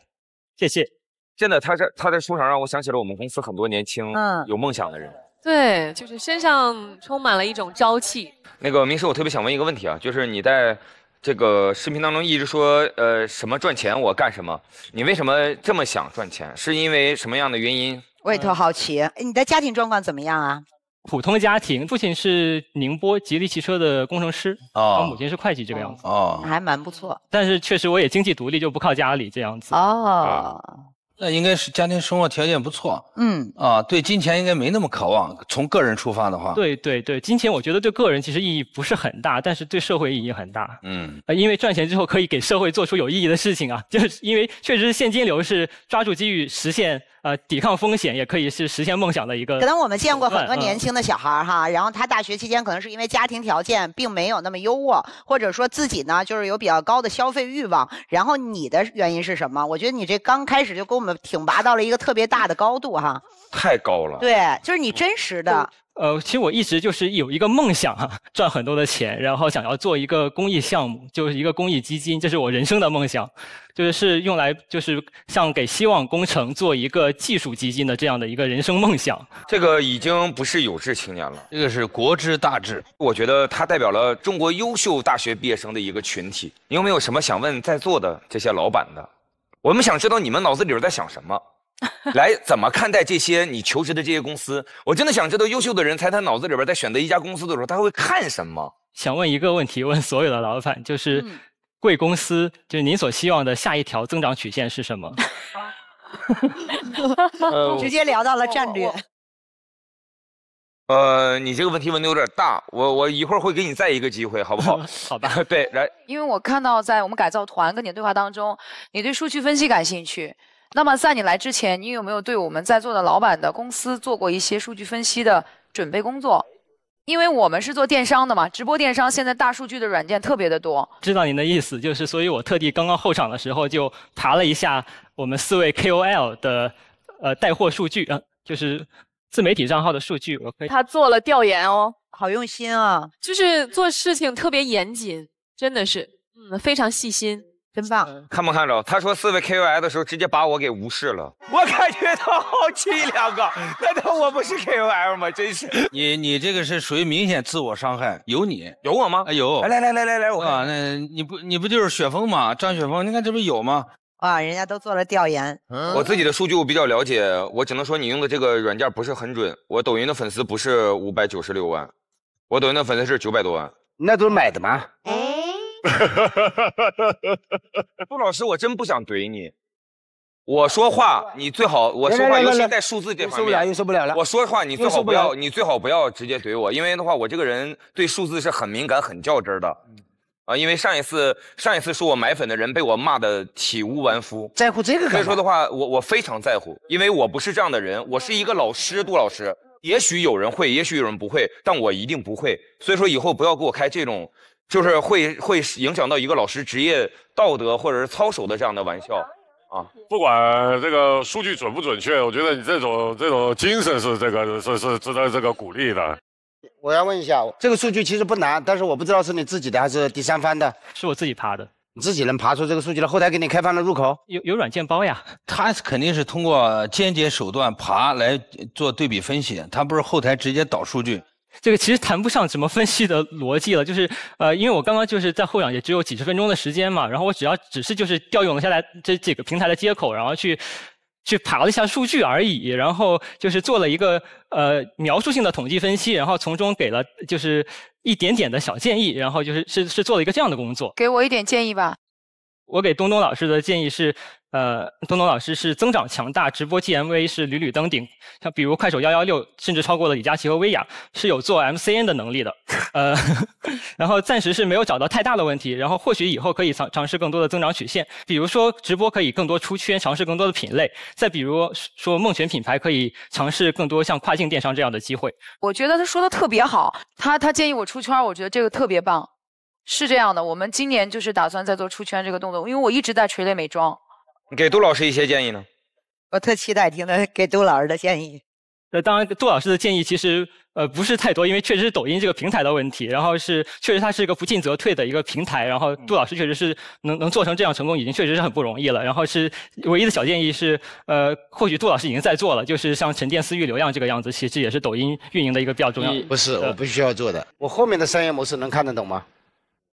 S15: 谢谢。真的，他在他在出场让我想起了我们公司很多年轻、嗯、有梦想的人。
S6: 对，就是身上充满了一种朝气。
S2: 那个明师，我特别想问一个问题啊，就是你在这个视频当中一直说，呃，什么赚钱我干什么？你为什么这么想赚钱？是因为什么样的原因？
S3: 我也特好奇。你的家庭状况怎么样啊？
S15: 普通家庭，父亲是宁波吉利汽车的工程师，哦，母亲是会计，这个样子，哦，
S3: 还蛮不错。
S15: 但是确实我也经济独立，就不靠家里这样子，哦。
S4: 那应该是家庭生活条件不错，嗯，啊，对金钱应该没那么渴望。从个人出发的话，对
S15: 对对，金钱我觉得对个人其实意义不是很大，但是对社会意义很大，嗯，呃，因为赚钱之后可以给社会做出有意义的事情啊，就是因为确实现金流是抓住机遇实现呃抵抗风险，也可以是实现梦想的一个。可能我们见过很多年轻的
S3: 小孩哈，然后他大学期间可能是因为家庭条件并没有那么优渥，或者说自己呢就是有比较高的消费欲望。然后你的原因是什么？我觉得你这刚开始就跟我们。挺拔到了一个特别大的高度，哈，
S15: 太高了。
S2: 对，
S3: 就是你真实的。
S15: 呃，其实我一直就是有一个梦想，啊，赚很多的钱，然后想要做一个公益项目，就是一个公益基金，这是我人生的梦想，就是是用来，就是像给希望工程做一个技术基金的这样的一个人生梦想。
S2: 这个已经不是有志青年了，这个是国之大志。我觉得它代表了中国优秀大学毕业生的一个群体。你有没有什么想问在座的这些老板的？我们想知道你们脑子里边在想什么，来怎么看待这些你求职的这些公司？我真的想知道优秀的人才他脑子里边在选择一家公司的时候，他会看什么？
S15: 想问一个问题，问所有的老板，就是贵公司，就是您所希望的下一条增长曲线是什么？
S3: 直接聊到了战略。
S2: 呃，你这个问题问的有点大，我我一会儿会给你再一个机会，好不好？好吧，对，来，
S7: 因为我看到在我们改造团跟你的对话当中，你对数据分析感兴趣。那么在你来之前，你有没有对我们在座的老板的公司做过一些数据分析的准备工作？因为我们是做电商的嘛，直播电商现在大数据的软件特别的多。
S15: 知道您的意思，就是，所以我特地刚刚候场的时候就查了一下我们四位 KOL 的呃带货数据啊，就是。自媒体账号的数据，我可以。他
S6: 做了调研哦，好用心啊，就是做事情特别严谨，真的是，嗯，非常细心，真棒。
S2: 看没看着？他说四位 KOL 的时候，直接把我给无视了。我感觉他好凄凉啊！难道我不是 KOL 吗？真是。
S4: 你你这个是属于明显自我伤害，有你有我吗？有。来来来来来来，我啊，那
S2: 你不你不就是
S4: 雪峰吗？张雪峰，你看这不有吗？
S3: 哇，人家都做了调研。
S4: 嗯，
S8: 我
S2: 自己的数据我比较了解，我只能说你用的这个软件不是很准。我抖音的粉丝不是五百九十六万，我抖音的粉丝是九百多万。
S8: 那都是买的吗？哎，
S2: 杜老师，我真不想怼你。我说话你最好，我说话尤其在数字这方面，受不了了，我说话你最好不要，你最好不要直接怼我，因为的话我这个人对数字是很敏感、很较真的。啊，因为上一次上一次说我买粉的人被我骂得体无完肤，在乎这个，所以说的话，我我非常在乎，因为我不是这样的人，我是一个老师，杜老师，也许有人会，也许有人不会，但我一定不会。所以说以后不要给我开这种，就是会会影响到一个老师职业道德或者是操守的这样的玩笑啊。
S12: 不管这个数据准不准确，我觉得你这种这种精神是这个是是值得这个鼓励
S15: 的。
S8: 我要问一下，这个数据其实不难，但是我不知道是你自己的还是第三方的。是我自己爬的，你自己能爬出这个数据来？后台给你开放了入口？
S15: 有有软件包呀。
S8: 他
S4: 肯定是通过间接手段爬来做对比分析，他不是后台直接导
S15: 数据。这个其实谈不上什么分析的逻辑了，就是呃，因为我刚刚就是在后仰，也只有几十分钟的时间嘛，然后我只要只是就是调用了下来这几个平台的接口，然后去。去爬了一下数据而已，然后就是做了一个呃描述性的统计分析，然后从中给了就是一点点的小建议，然后就是是是做了一个这样的工作。
S7: 给我一点建议吧。
S15: 我给东东老师的建议是。呃，东东老师是增长强大，直播 GMV 是屡屡登顶，像比如快手幺幺六，甚至超过了李佳琦和薇娅，是有做 MCN 的能力的。呃，然后暂时是没有找到太大的问题，然后或许以后可以尝尝试更多的增长曲线，比如说直播可以更多出圈，尝试更多的品类；再比如说梦泉品牌可以尝试更多像跨境电商这样的机会。
S7: 我觉得他说的特别好，他他建议我出圈，我觉得这个特别棒。是这样的，我们今年就是打算再做出圈这个动作，因为我一直在垂泪美妆。
S2: 给杜老师一些建议呢？
S3: 我特期待听了给杜老师的建议。
S15: 那当然，杜老师的建议其实呃不是太多，因为确实是抖音这个平台的问题。然后是确实它是一个不进则退的一个平台。然后杜老师确实是能能做成这样成功，已经确实是很不容易了。然后是唯一的小建议是，呃，或许杜老师已经在做了，就是像沉淀私域流量这个样子，其实也是抖音运营的一个比较重要。不是，我不需要做的。
S8: 我后面的商业模式能看得懂吗？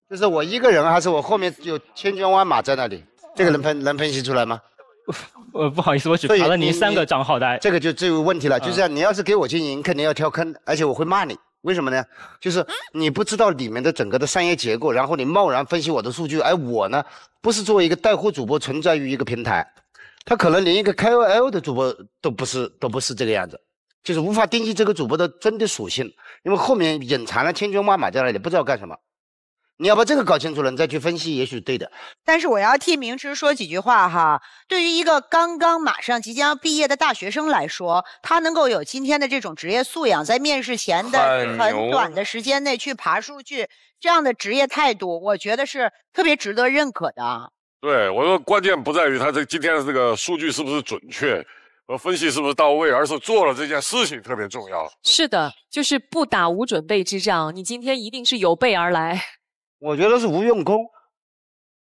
S8: 就是我一个人，还是我后面有千军万马在那里？这个能分能分析出来吗？呃，不好意
S15: 思，我只查了您三个账号的。
S8: 这个就这个问题了，就是你要是给我经营，肯定要跳坑，而且我会骂你。为什么呢？就是你不知道里面的整个的商业结构，然后你贸然分析我的数据。而我呢，不是作为一个带货主播存在于一个平台，他可能连一个 KOL 的主播都不是，都不是这个样子，就是无法定义这个主播的真的属性，因为后面隐藏了千军万马在那里，不知道干什么。你要把这个搞清楚了，你再去分析，也许对的。
S3: 但是我要替明池说几句话哈。
S8: 对于一个刚刚马
S3: 上即将毕业的大学生来说，他能够有今天的这种职业素养，在面试前的很短的时间内去爬数据，这样的职业态度，我觉得是特别值得认可的。
S12: 对，我说关键不在于他这今天的这个数据是不是准确和分析是不是到位，而是做了这件事情特别重要。
S3: 是的，就
S6: 是不打无准备之仗，你今天一定是有备而来。
S8: 我觉得是无用功，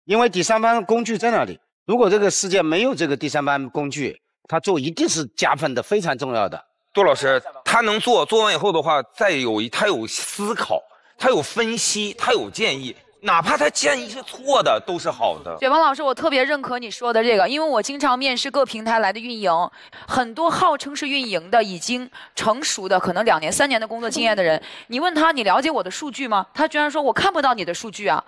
S8: 因为第三方工具在那里？如果这个世界没有这个第三方工具，他做一定是加分的，非常重要的。
S2: 杜老师，他能做，做完以后的话，再有他有思考，他有分析，他有建议。哪怕他建议是错的，都是好的。雪
S7: 峰老师，我特别认可你说的这个，因为我经常面试各平台来的运营，很多号称是运营的，已经成熟的，可能两年三年的工作经验的人，你问他你了解我的数据吗？他居然说我看不到你的数据啊！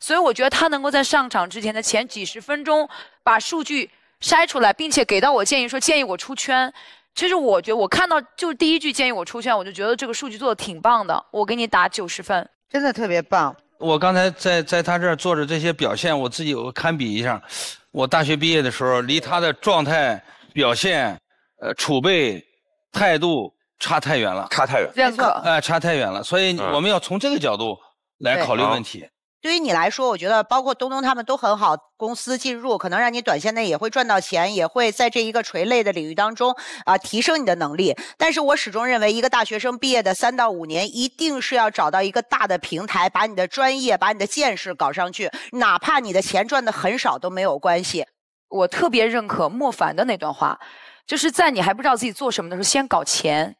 S7: 所以我觉得他能够在上场之前的前几十分钟把数据筛出来，并且给到我建议说建议我出圈。其实我觉得我看到就是第一句建议我出圈，我就觉得这个数据做的挺棒的，我给你打九十分，
S4: 真的特别棒。我刚才在在他这儿做着这些表现，我自己我堪比一下，我大学毕业的时候，离他的状态、表现、呃储备、态度差太远了，差太远，认可，哎，差太远了，所以我们要从这个角度来考虑问题。
S3: 对于你来说，我觉得包括东东他们都很好。公司进入可能让你短线内也会赚到钱，也会在这一个垂类的领域当中啊提升你的能力。但是我始终认为，一个大学生毕业的三到五年，一定是要找到一个大的平台，把你的专业、把你的见识搞上去，哪怕你的钱赚的很少都没有关系。我特别认可莫凡的那段
S7: 话，就是在你还不知道自己做什么的时候，先搞钱。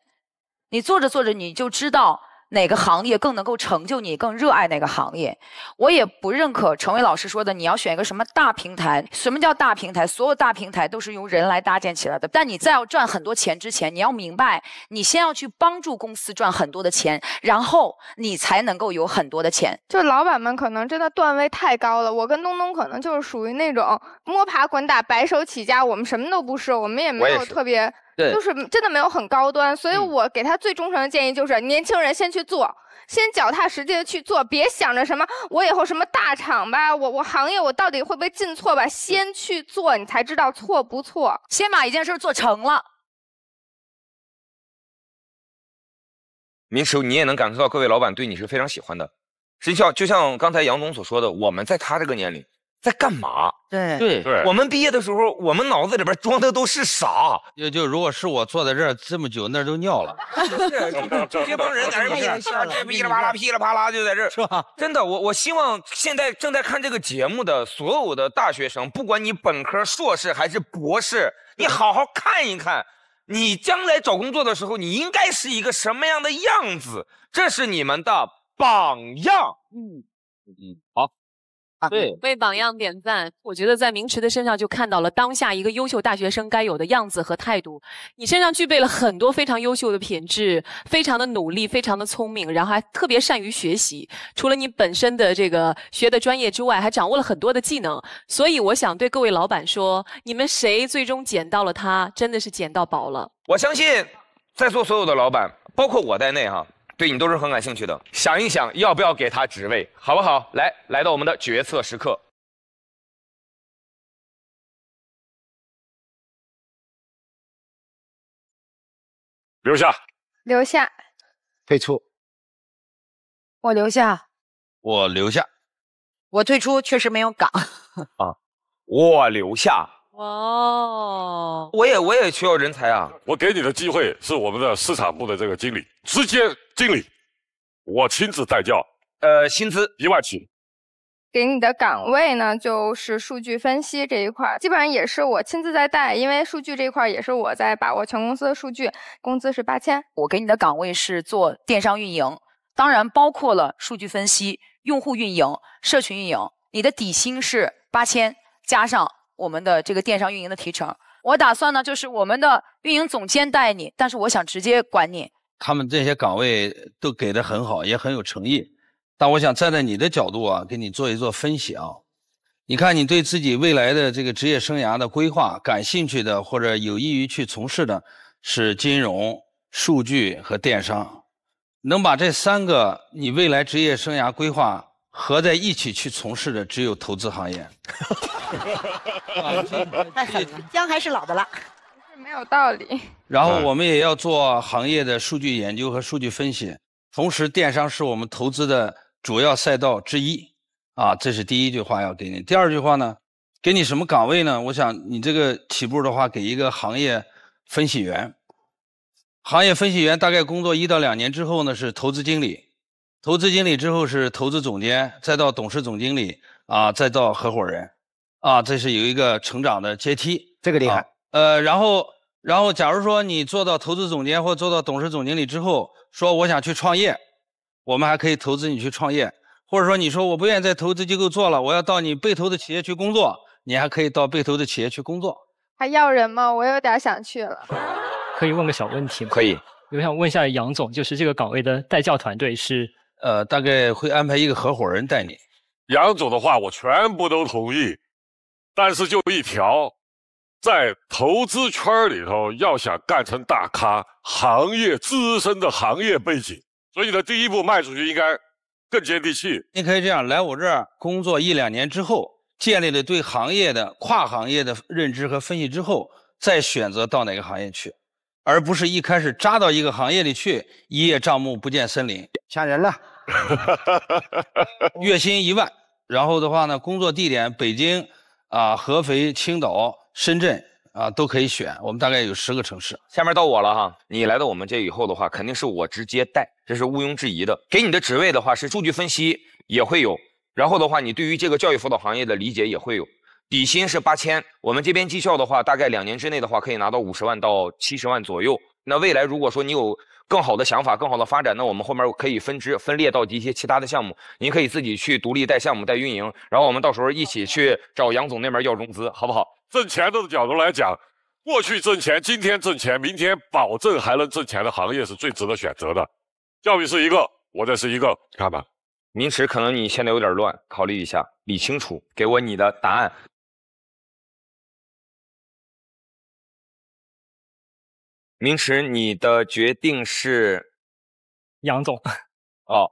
S7: 你做着做着你就知道。哪个行业更能够成就你，更热爱哪个行业，我也不认可陈伟老师说的，你要选一个什么大平台？什么叫大平台？所有大平台都是由人来搭建起来的。但你在要赚很多钱之前，你要明白，你先要去帮助公司赚很多的钱，然后你才能够有很多的钱。
S11: 就老板们可能真的段位太高了，我跟东东可能就是属于那种摸爬滚打、白手起家，我们什么都不是，我们也没有特别。对，就是真的没有很高端，所以我给他最忠诚的建议就是：年轻人先去做，先脚踏实地的去做，别想着什么我以后什么大厂吧，我我行业我到底会不会进错吧，先去做，你才知道错不错，先
S5: 把一件事做成了。
S2: 明叔，你也能感受到各位老板对你是非常喜欢的，就像就像刚才杨总所说的，我们在他这个年龄。在干嘛？对对对！我们毕业的时候，我们脑子里边装的都
S4: 是啥？就就如果是我坐在这儿这么久，那都尿了。
S5: 这帮人在这噼里啪啦、噼里啪啦、噼里啪啦
S2: 就在这儿，是吧？真的，我我希望现在正在看这个节目的所有的大学生，不管你本科、硕士还是博士，你好好看一看，你将来找工作的时候，你应该是一个什么样的样子？这是你们的榜样。嗯嗯，好。对，
S6: 为榜样点赞。我觉得在明池的身上就看到了当下一个优秀大学生该有的样子和态度。你身上具备了很多非常优秀的品质，非常的努力，非常的聪明，然后还特别善于学习。除了你本身的这个学的专业之外，还掌握了很多的技能。所以我想对各位老板说，你们谁最终捡到了他，真的是捡到宝了。
S2: 我相信在座所有的老板，包括我在内哈。对你都是很感兴趣的，想一想要不要给他职位，好不好？来，来到我们的决
S14: 策
S5: 时刻。留下。留下。退出。
S3: 我留下。
S5: 我留下。
S3: 我退出，确实没有岗。
S12: 啊，我留下。
S3: 哦，
S12: 我也我也需要人才啊！我给你的机会是我们的市场部的这个经理，直接经理，我亲自带教。呃，薪资一万起。
S11: 给你的岗位呢，就是数据分析这一块，基本上也是我亲自在带，因为数据这一块也是我在把握全公司的数据。工资是八千。
S7: 我给你的岗位是做电商运营，当然包括了数据分析、用户运营、社群运营。你的底薪是八千，加上。我们的这个电商运营的提成，我打算呢，就是我们的运营总监带你，但是我想直接管你。
S4: 他们这些岗位都给的很好，也很有诚意，但我想站在你的角度啊，给你做一做分析啊。你看，你对自己未来的这个职业生涯的规划感兴趣的，或者有益于去从事的是金融、数据和电商，能把这三个你未来职业生涯规划。合在一起去从事的只有投资行业，
S3: 姜还是老的辣，
S11: 没有道理。
S4: 然后我们也要做行业的数据研究和数据分析，同时电商是我们投资的主要赛道之一。啊，这是第一句话要给你。第二句话呢，给你什么岗位呢？我想你这个起步的话，给一个行业分析员。行业分析员大概工作一到两年之后呢，是投资经理。投资经理之后是投资总监，再到董事总经理啊，再到合伙人，啊，这是有一个成长的阶梯，这个厉害。呃，然后，然后，假如说你做到投资总监或做到董事总经理之后，说我想去创业，我们还可以投资你去创业，或者说你说我不愿意在投资机构做了，我要到你被投的企业去工作，你还可以到被投的企业去工作。
S11: 还要人吗？我有点想去了。
S15: 可以问个小问题吗？可以。我想问一下杨总，就是这个岗位的带教团队是？呃，大概会安排一个合伙人带你。
S12: 杨总的话，我全部都同意，但是就一条，在投资圈里头，要想干成大咖，行业资深的行业背景，所以你的第一步迈出去应该更接地气。
S4: 你可以这样，来我这儿工作一两年之后，建立了对行业的跨行业的认知和分析之后，再选择到哪个行业去，而不是一开始扎到一个行业里去，一叶障目不见森林。
S8: 吓人了。哈哈哈
S4: 哈哈！月薪一万，然后的话呢，工作地点北京、啊合肥、青岛、深圳啊都可以选，
S2: 我们大概有十个城市。下面到我了哈，你来到我们这以后的话，肯定是我直接带，这是毋庸置疑的。给你的职位的话是数据分析，也会有。然后的话，你对于这个教育辅导行业的理解也会有。底薪是八千，我们这边绩效的话，大概两年之内的话可以拿到五十万到七十万左右。那未来如果说你有更好的想法，更好的发展，那我们后面可以分支、分裂到一些其他的项目。您可以自己去独立带项目、带运营，然后我
S12: 们到时候一起去找杨总那边要融资，好不好？挣钱的角度来讲，过去挣钱，今天挣钱，明天保证还能挣钱的行业是最值得选择的。教育是一个，我这是一个，看吧。名词可能你现在有点乱，考虑一下，理
S14: 清
S5: 楚，给我你的答案。明池，你的决定是，杨
S15: 总，哦，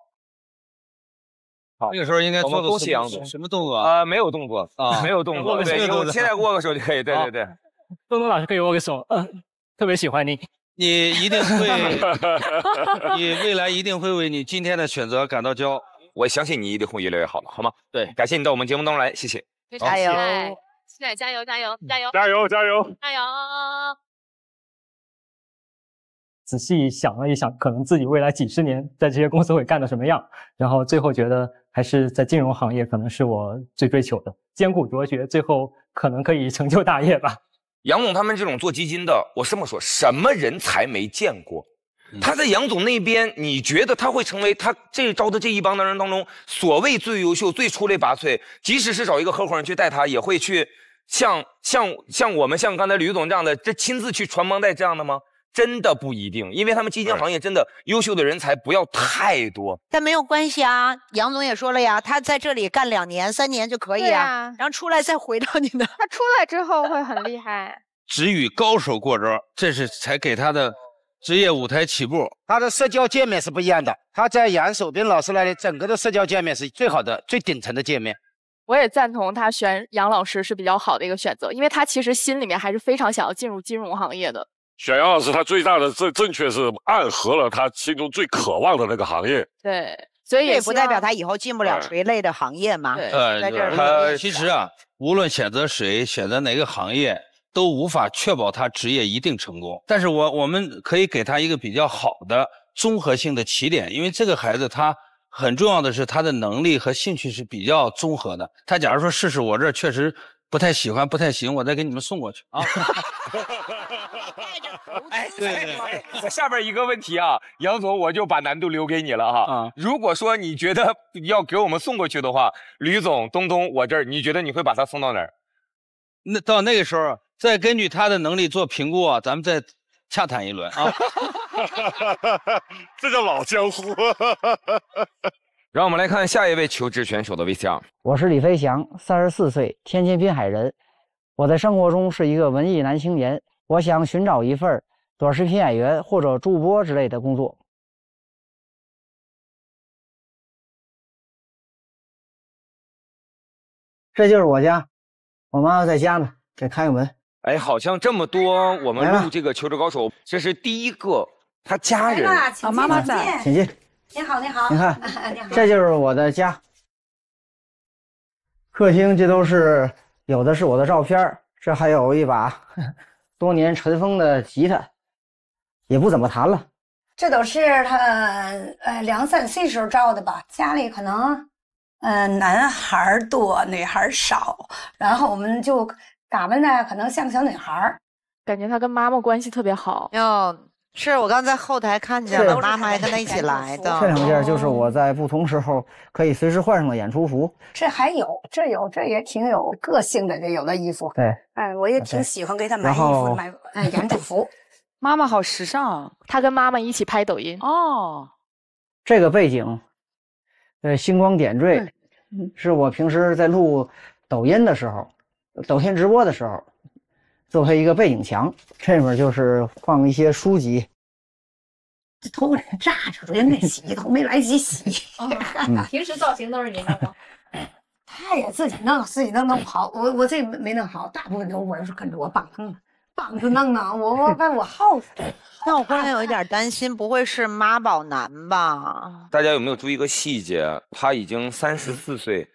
S15: 好，那个时候应该做的什么动作？什么
S2: 动作？呃，没有动作啊，没有动作，对，现在握个手就可以。对对对，
S15: 东东老师可以握个手，嗯，特别喜欢你，你一定
S2: 会，你未来一定会为你今天的选择感到骄傲。我相信你一定会越来越好了，好吗？对，感谢你到我们节目当中来，谢谢。加油！
S5: 期待加油，加油，加油，
S12: 加油，加油，
S5: 加油！
S15: 仔细想了一想，可能自己未来几十年在这些公司会干的什么样，然后最后觉得还是在金融行业可能是我最追求的，艰苦卓绝，最后可能可以成就大业吧。
S2: 杨总他们这种做基金的，我这么说，什么人才没见过？他在杨总那边，你觉得他会成为他这招的这一帮的人当中所谓最优秀、最出类拔萃？即使是找一个合伙人去带他，也会去像像像我们像刚才吕总这样的，这亲自去传帮带这样的吗？真的不一定，因为他们基金行业真的优秀的人才不要太多。
S3: 但没有关系啊，杨总也说了呀，他在这里干两年、三年就可以啊。然后出来再回到你的，他出来之后会很厉害。
S2: 只与高
S4: 手过招，这是才给他的职业舞台起步。
S8: 他的社交界面是不一样的，他在杨守斌老师那里，整个的社交界面是最好的、最顶层的界面。我
S10: 也赞同他选杨老师是比较好的一个选择，因为他其实心里面还是非常想要进入金
S3: 融行业的。
S12: 选杨老师，他最大的正正确是暗合了他心中最渴望的那个行业。
S3: 对，所以也不代表他以后进不了垂类的行业嘛。对，
S4: 他其实啊，无论选择谁，选择哪个行业，都无法确保他职业一定成功。但是我我们可以给他一个比较好的综合性的起点，因为这个孩子他很重要的是他的能力和兴趣是比较综合的。他假如说试试，我这确实不太喜欢，不太行，我再给你们送过去啊。
S2: 哎，对对对，下边一个问题啊，杨总，我就把难度留给你了哈。啊，如果说你觉得要给我们送过去的话，吕总、东东，我这儿你觉得你会把他送到哪儿？
S4: 那到那个时候，再根据他的能力做评估啊，咱们
S2: 再洽谈一轮啊。这叫老江湖。让我们来看下一位求职选手的微笑。
S16: 我是李飞翔，三十四岁，天津滨海人。我在生活中是一个文艺男青年。我
S5: 想寻找一份短视频演员或者助播之类的工作。这就是我家，我妈妈在家呢，给开个门。
S2: 哎，好像这么多，我们录这个《求职高手》，这是第一个，他家人啊，
S17: 妈妈在，请进。你好，你好。你看，你好，这就
S16: 是我的家。客厅这都是有的，是我的照片这还有一把。多年尘封的吉他，也不怎么弹了。
S17: 这都是他呃两三岁时候照的吧。家里可能，呃男孩多女孩少，然后我们就打扮的可能像个小女孩。感觉他跟妈妈关系特别好。是我刚在后台看见，了，妈妈还跟他一起来的。这两件就是我
S16: 在不同时候可以随时换上的演出服。
S17: 这还有，这有，这也挺有个性的，这有的衣服。对，哎，我也挺喜欢给他买衣服，买
S10: 哎演出服。妈妈好时尚，她跟妈妈一起拍抖音哦。
S16: 这个背景，呃，星光点缀，是我平时在录抖音的时候、抖音直播的时候。作为一个背景墙，这面就是放一些书籍。
S17: 这头发炸出来天没洗头没来得及洗。平时造型都是你弄的。他也自己弄，自己弄弄不好。我我这没没弄好，大部分都我是跟着我帮子，棒着弄啊，我我把我耗死。
S3: 那 我忽然有一点担心，不会是妈宝男吧？
S2: 大家有没有注意一个细节？他已经三十四岁。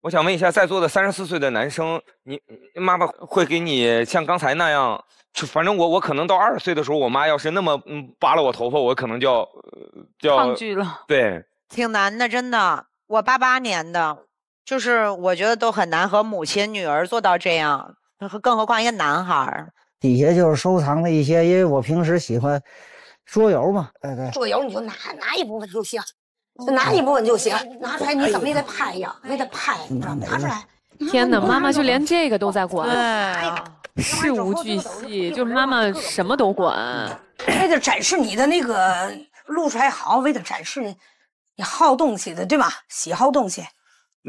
S2: 我想问一下，在座的三十四岁的男生，你妈妈会给你像刚才那样？就反正我我可能到二十岁的时候，我妈要是那么嗯扒了我头发，我可能就要，要抗拒了。对，
S3: 挺难的，真的。我八八年的，就是我觉得都很难和母亲、女儿做到这样，更何况一个男孩儿。
S2: 底下就是收
S16: 藏的一些，因为我平时喜欢桌游嘛。对对。桌游你
S17: 就拿拿一部分就行。拿你不稳就行，拿出来你怎么也得拍呀，也得拍，你知道吗？拿出来。
S6: 天哪，妈妈就连这个都在管，
S17: 事无巨细，就是妈妈
S2: 什么都管。
S17: 为了展示你的那个露出来好，为了展示你好东西的，对吧？喜好东西。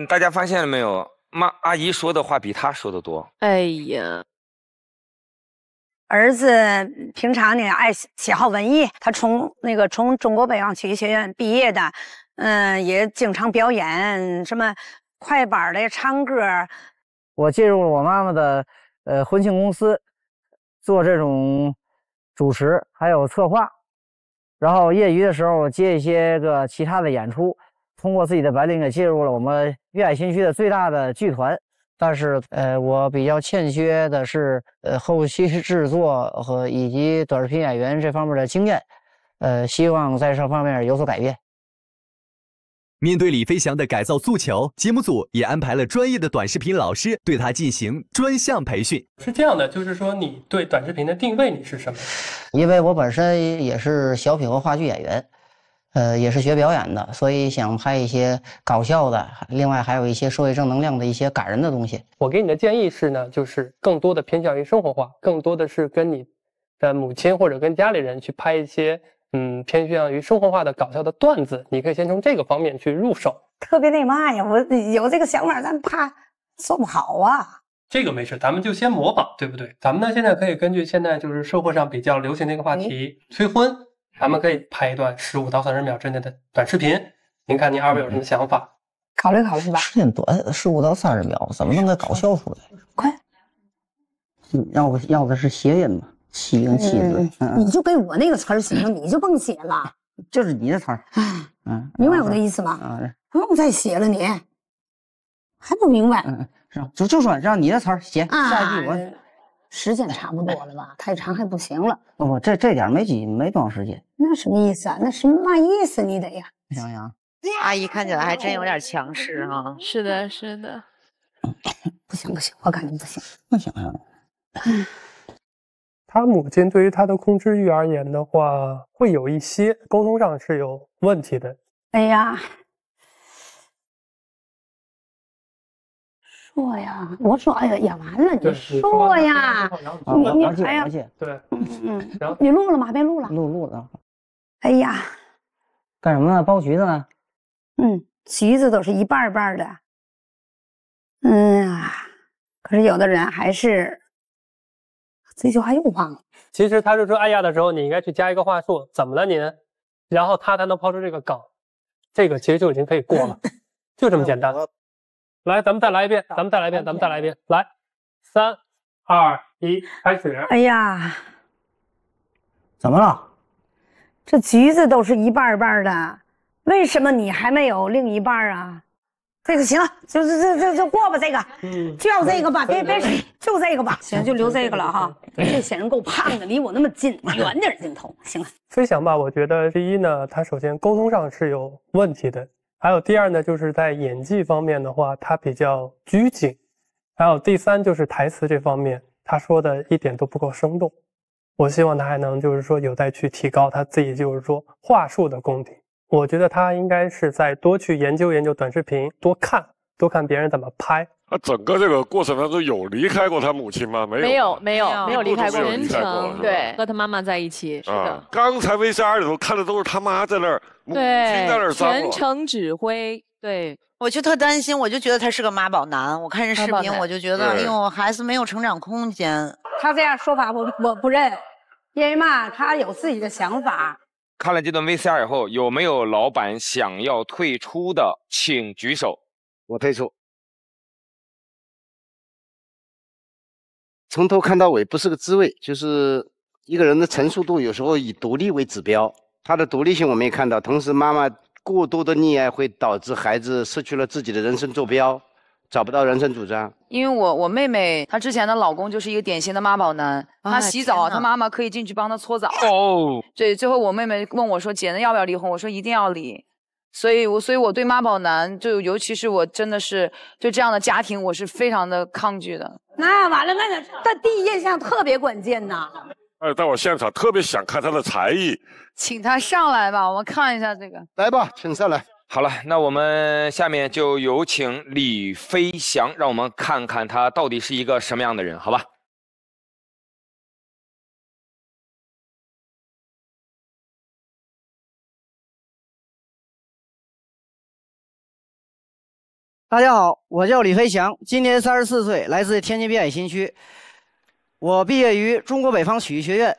S2: 大家发现了没有？妈阿姨说的话比他说的多。
S17: 哎呀。儿子平常呢爱喜好文艺，他从那个从中国北方曲艺学院毕业的，嗯，也经常表演什么快板的唱歌
S16: 我进入了我妈妈的呃婚庆公司，做这种主持还有策划，然后业余的时候接一些个其他的演出。通过自己的本领，也进入了我们粤海新区的最大的剧团。但是，呃，我比较欠缺的是，呃，后期制作和以及短视频演员这方面的经验，呃，希望在这方面有所改变。
S9: 面对李飞翔的改造诉求，节目组也安排了专业的短
S13: 视频老师对他进行专项培训。是这样的，就是说，你对短视频的定位，你是什么？
S16: 因为我本身也是小品和话剧演员。呃，也是学表演的，所以想拍一些搞笑的，另外还有一些社会正能量的一些感
S13: 人的东西。我给你的建议是呢，就是更多的偏向于生活化，更多的是跟你的母亲或者跟家里人去拍一些，嗯，偏向于生活化的搞笑的段子。你可以先从这个方面去入手。
S17: 特别那嘛呀，我有这个想法，但怕
S13: 做不好啊。这个没事，咱们就先模仿，对不对？咱们呢，现在可以根据现在就是社会上比较流行的一个话题，催婚。咱们可以拍一段十五到三十秒之间的短视频，您看您二位有什么想法？
S16: 考虑考虑吧。时间短，十五到三十秒，怎么弄个搞笑出来？快，要不要的是谐音嘛，七
S5: 引
S17: 气氛。你就给我那个词儿写，你就甭写了。就是你的词儿。哎，嗯，明白我的意思吗？啊，不用再写了，你还不明白？嗯是，就就说
S16: 让你的词儿写，下一句我。
S17: 时间差不多了吧？太长还
S16: 不行了。不不，这这点没几没多长时间。
S17: 那什么意思啊？那什么嘛意思？你得呀。想想，
S3: 阿姨看起来还真有点强势啊。是的，是的。
S13: 不行不行，我感觉不行。不行呀。他母亲对于他的控制欲而言的话，会有一些沟通上是有问题的。
S17: 哎呀。说呀，我说，哎呀，演完了，你说呀，你你哎呀，对，嗯，你录了吗？没录了，录录了，哎呀，干什么呢？剥橘子呢？嗯，橘子都是一瓣半瓣的。嗯呀，可是有的人还是，这句话又忘了。
S13: 其实他是说，哎呀的时候，你应该去加一个话术，怎么了您？然后他才能抛出这个梗，这个其实就已经可以过了，就这么简单。来，咱们再来一遍，咱们再来一遍，咱们再来一遍。来，三二一，开始。哎呀，
S17: 怎么了？这橘子都是一半一半的，为什么你还没有另一半啊？这个行，了，就就就就就过吧。这个，嗯，就这个吧，别别，就这个吧。行，就留这个了哈。这显然够胖的，离我那么近，远点镜头。
S13: 行了，飞翔吧，我觉得第一呢，他首先沟通上是有问题的。还有第二呢，就是在演技方面的话，他比较拘谨；还有第三就是台词这方面，他说的一点都不够生动。我希望他还能就是说，有待去提高他自己就是说话术的功底。我觉得他应该是在多去研究研究短视频，多看多看别人怎么拍。啊，
S12: 整个这个过程当中有离开过他母亲吗？没有，没有，没有，没有离开，过，全程
S3: 对，和他妈妈在一起。
S12: 是的，刚才 V C R 里头看的都是他妈在那儿，母亲在那儿，全程
S3: 指挥。对，我就特担心，我就觉得他是个妈宝男。我看这视频，我就觉得，哎呦，孩子没有成长空间。他这样说法，我我不认，
S17: 因为嘛，他有自己的想法。
S2: 看了这段 V C R 以后，有没有老板想要退出的？请举手。我退出。
S8: 从头看到尾不是个滋味，就是一个人的成熟度有时候以独立为指标，他的独立性我们也看到。同时，妈妈过多的溺爱会导致孩子失去了自己的人生坐标，找不到人生主张。
S7: 因为我我妹妹她之前的老公就是一个典型的妈宝男，他洗澡他妈妈可以进去帮他搓澡。哦，对，最后我妹妹问我说：“姐，那要不要离婚？”我说：“一定要离。”所以，我所以我对妈宝男，就尤其是我真的是对这样的家庭，我是非常的抗拒的。
S17: 那完了，那他第一印象特别关键呐。
S12: 哎，到我现场特别想看他的才艺，
S7: 请他上来吧，我们看一下这个。
S12: 来吧，
S2: 请上来。好了，那我们下面就有请李飞翔，让我们看看他到底是一个什么样的人，好吧？
S5: 大家好，我叫李飞翔，今年三十四岁，来自天津滨海新区。我毕业于中国北方曲艺学
S16: 院。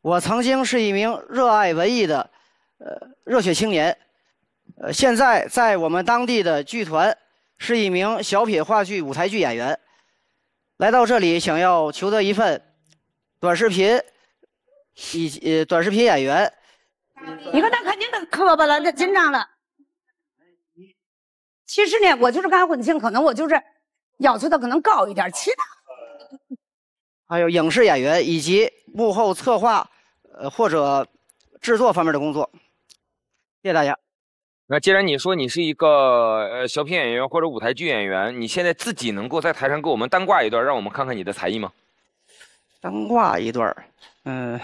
S16: 我曾经是一名热爱文艺的，呃，热血青年。呃，现在在我们当地的剧团，是一名小品、话剧、舞台剧演员。来到这里，想要求得一份短视频，以呃短视频演员。
S17: 你看他肯定可磕巴了，他紧张了。其实呢，我就是干婚庆，可能我就是要求的可能高一点。其他
S16: 还有影视演员以及幕后策划，呃，或者制作方面的工作。谢谢大家。
S2: 那既然你说你是一个呃小品演员或者舞台剧演员，你现在自己能够在台上给我们单挂一段，让我们看看你的才艺吗？
S16: 单挂一段儿，嗯，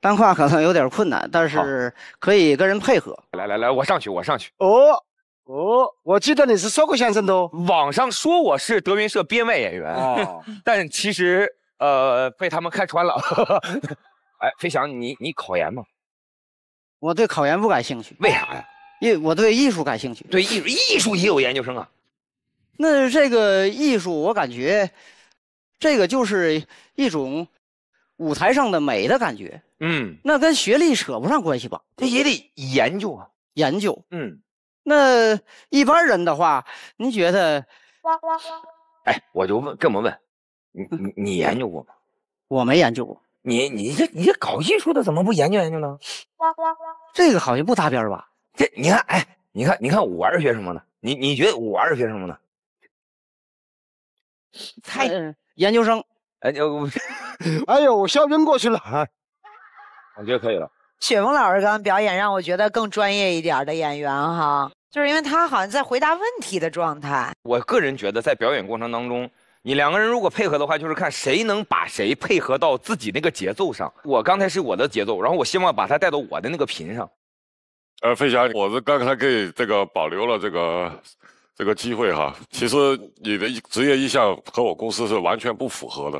S16: 单挂可能有点困难，但是可以跟人配合。
S2: 来来来，我上去，我上去。哦。哦，我记得你是说过相声的。网上说我是德云社编外演员，但其实呃被他们看穿了。哎，飞翔，你你考研吗？
S16: 我对考研不感兴趣，为啥呀？因为我对艺术感兴趣。对艺术，艺术也有研究生啊。那这个艺术，我感觉这个就是一种舞台上的美的感觉。嗯，那跟学历扯不上关系吧？这也得研究啊，研究。嗯。那一般人的话，你觉得？
S6: 花花花。
S2: 哎，我就问这么问，你你你研究过吗？
S16: 我没研究过。你
S2: 你这你这搞艺术的怎么不研究研究呢？花花花。这个好像不搭边吧？这你看，哎，你看，你看我是学什么的？你你觉得我是学什么的？
S3: 太
S8: 研究生。哎呦，哎呦，我笑晕过去了。我觉得可以了。
S3: 雪峰老师刚表演，让我觉得更专业一点的演员哈，就是因为他好像在回答问题的状态。
S2: 我个人觉得，在表演过程当中，你两个人如果配合的话，就是看谁能把谁配合到自己那个节奏上。我刚才是我的节奏，然后我希望把他带到我的那个频上。
S12: 呃，飞霞，我是刚才给这个保留了这个这个机会哈。其实你的职业意向和我公司是完全不符合的，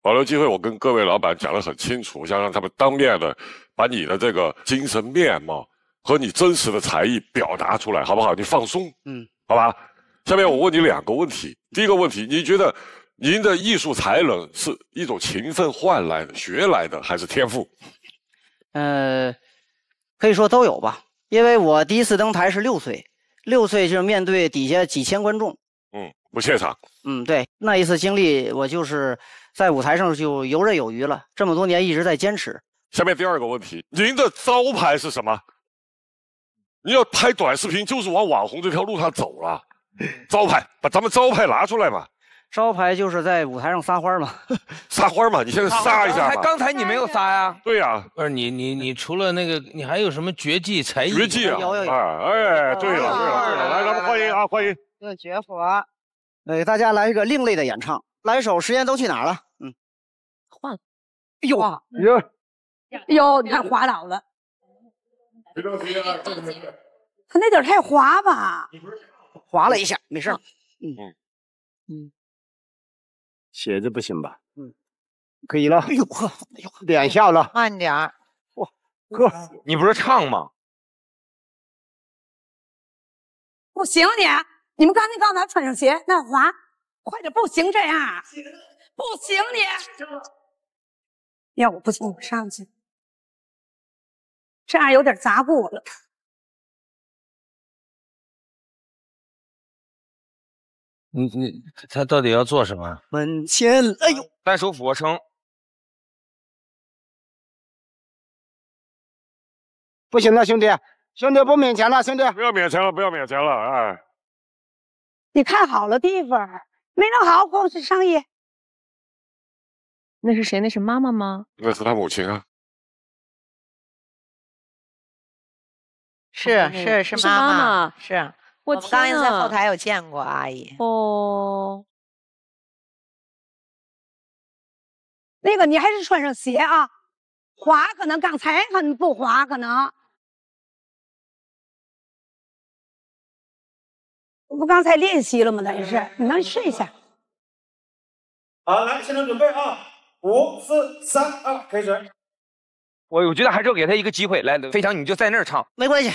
S12: 保留机会，我跟各位老板讲的很清楚，想让他们当面的。把你的这个精神面貌和你真实的才艺表达出来，好不好？你放松，嗯，好吧。下面我问你两个问题。第一个问题，你觉得您的艺术才能是一种勤奋换来的、学来的，还是天赋？
S16: 呃，可以说都有吧。因为我第一次登台是六岁，六岁就是面对底下几千观众，
S12: 嗯，不怯场。
S16: 嗯，对，那一次经历，我就是在舞台上就游刃有余了。这么多年一直在坚持。
S12: 下面第二个问题，您的招牌是什么？你要拍短视频，就是往网红这条路上走了。招牌，把咱们招牌拿出来嘛。招牌就是在舞台上撒花嘛。撒花嘛，你现在撒一下。还刚才
S4: 你没有撒呀？对呀，不是你你你除了那个，你还有什么绝技才艺？绝技啊，有有有。
S12: 哎，对了，来，咱们欢迎啊，欢迎。有绝活，给大
S16: 家来一个另类的演唱，来一首《时间都去哪儿了》。嗯，换了。哟，
S5: 耶。
S17: 哟，你看滑倒了！别着急啊，他那点儿太滑吧？
S5: 滑了一下，没事。嗯
S8: 嗯，鞋子不行吧？嗯，可以了。哎呦呵，哎
S5: 呦，脸笑了。慢点哇，哥，你不是唱吗？不行你！你们刚才刚才穿上鞋，那滑，快点不行这样。不行，你！
S17: 要我不行我上去。这样有点砸锅了。
S5: 你你他到底要做什么？门前，哎呦！单手俯卧撑，不行了，兄弟，兄弟不勉强了，兄弟，不要勉强了，不要勉强了，哎。你看好了，地方没弄好，光是商议。那是谁？那是妈妈吗？那是他母亲啊。是是是妈妈，是，我刚在后台有见过阿姨。哦，那个你还是穿上鞋啊，滑可能刚才很不滑可能，我不刚才练习了吗？等于是你能试一下？好，来，现场准备啊，五四三二，开始。
S14: 我我觉得还是要给他一个机会来，飞常你就在那儿唱，
S5: 没关系。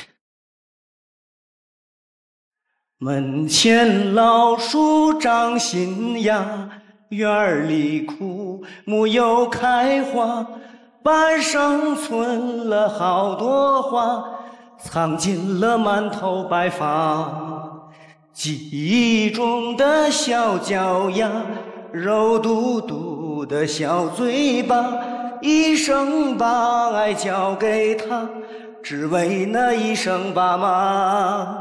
S5: 门前老树长
S16: 新芽，院里枯木又开花。半生存了好多话，藏进了满头白发。记忆中的小脚丫，肉嘟嘟的小嘴巴。一生把爱交给他，只为那一声爸妈。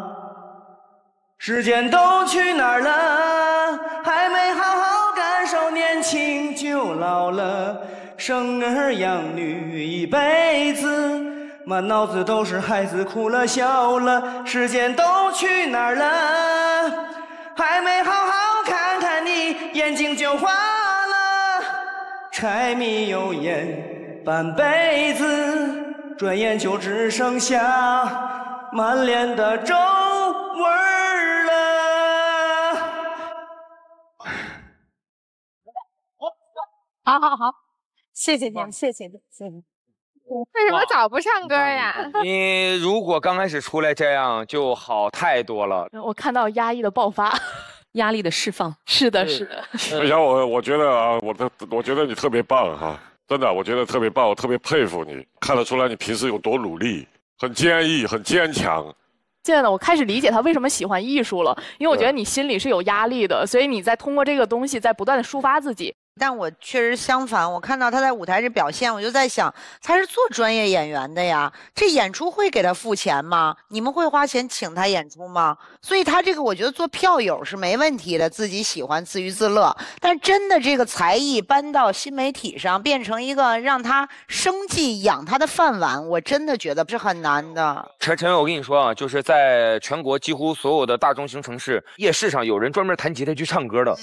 S16: 时间都去哪儿了？
S1: 还没好好
S16: 感受年轻，就老了。生儿养女一辈子，满脑子都是孩子哭了笑
S1: 了。时间都去哪儿了？还没好好看看你，眼睛就花了。
S16: 柴米油盐半辈子，转眼就只剩下满
S17: 脸的皱纹了。好好好，谢谢您，谢谢您，谢谢您。
S10: 为什么早不唱歌呀？
S2: 你如果刚开始出来这
S12: 样就好太多了。
S6: 我看到压抑的爆发。压力的释放 是的，
S12: 是
S5: 的。
S6: 飞
S12: 扬，我我觉得啊，我的我觉得你特别棒哈，真的，我觉得特别棒，我特别佩服你，看得出来你平时有多努力，很坚毅，很坚强。
S10: 现在呢，我开始理解他为什么喜欢艺术了，因为我觉得你心里是有压力的，所以你在通
S3: 过这个东西在不断的抒发自己。但我确实相反，我看到他在舞台这表现，我就在想，他是做专业演员的呀，这演出会给他付钱吗？你们会花钱请他演出吗？所以他这个，我觉得做票友是没问题的，自己喜欢自娱自乐。但真的这个才艺搬到新媒体上，变成一个让他生计养他的饭碗，我真的觉得不是很难的。
S2: 陈陈我跟你说啊，就是在全国几乎所有的大中型城市夜市上，有人专门弹吉他去唱歌的，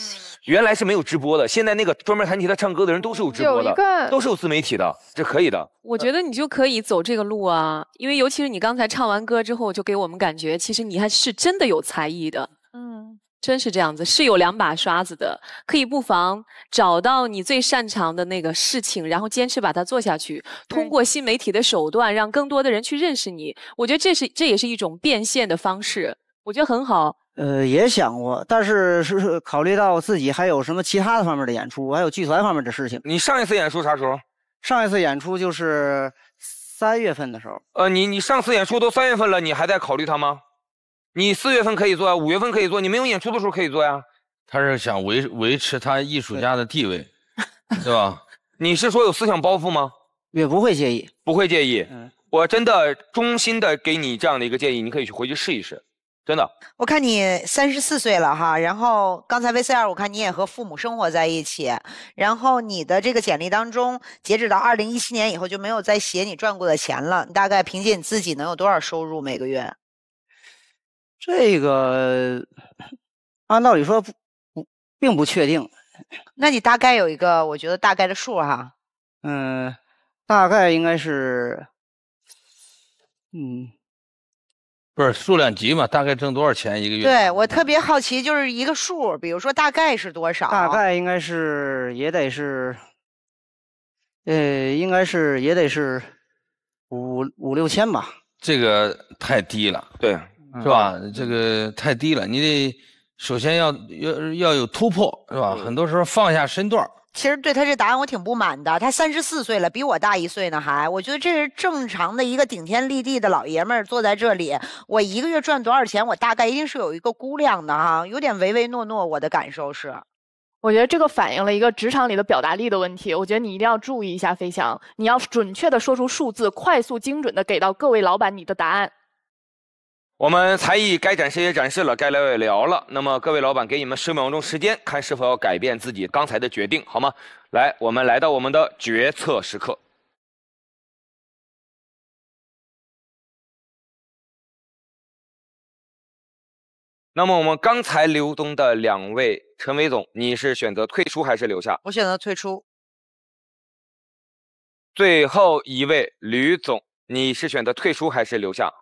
S2: 原来是没有直播的，现在那个。专门弹吉他唱歌的人都是有直播的，都是有自媒体的，这可以的。
S6: 我觉得你就可以走这个路啊，因为尤其是你刚才唱完歌之后，就给我们感觉，其实你还是真的有才艺的。嗯，真是这样子，是有两把刷子的。可以不妨找到你最擅长的那个事情，然后坚持把它做下去。通过新媒体的手段，让更多的人去认识你。我觉得这是，这也是一种变现的方式。我觉得很好。
S16: 呃，也想过，但是是考虑到自己还有什么其他的方面的演出，还有剧团方面的事情。
S2: 你上一次演出啥时候？上一
S16: 次演出就是三月份的时候。
S2: 呃，你你上次演出都三月份了，你还在考虑他吗？你四月份可以做，五月份可以做，你没有演出的时候可以做呀。他是想维维持他艺术家的地位，对吧？你是说有思想包袱吗？也不会介意，不会介意。嗯，我真的衷心的给你这样的一个建议，你可以去回去试一试。真的，
S3: 我看你三十四岁了哈。然后刚才 V C r 我看你也和父母生活在一起。然后你的这个简历当中，截止到二零一七年以后就没有再写你赚过的钱了。你大概凭借你自己能有多少收入每个月？
S16: 这个按道理说不不并不确定。
S3: 那你大概有一个我觉得大概的数哈？
S16: 嗯，大概应该是
S4: 嗯。不是数量级嘛？大概挣多少钱一个月？
S3: 对我特别好奇，就是一个数，比如说大概是多少？大概应该是也得是，呃，应该
S16: 是也得是五五六千吧？
S4: 这个太低了，对，是吧？这个太低了，你得首先要要要有突破，是吧？很多时候放下身段。
S3: 其实对他这答案我挺不满的，他三十四岁了，比我大一岁呢，还我觉得这是正常的一个顶天立地的老爷们儿坐在这里，我一个月赚多少钱，我大概一定是有一个估量的哈，有点唯唯诺诺，我的感受是，我觉得这个反映了一个职场里的表达力的问题，我觉得你一定要注意一下，飞翔，
S10: 你要准确的说出数字，快速精准的给到各位老板你的答案。
S2: 我们才艺该展示也展示了，该聊也聊了。那么各位老板，给你们十秒钟时间，看是否要改变自己刚才的决定，好吗？来，我们来到我们的决策时刻。
S5: 那么我们刚才流动的两位，陈伟总，
S14: 你是选择退出还是留下？
S5: 我
S3: 选择退出。
S12: 最后一位吕总，你是选择退出还是留下？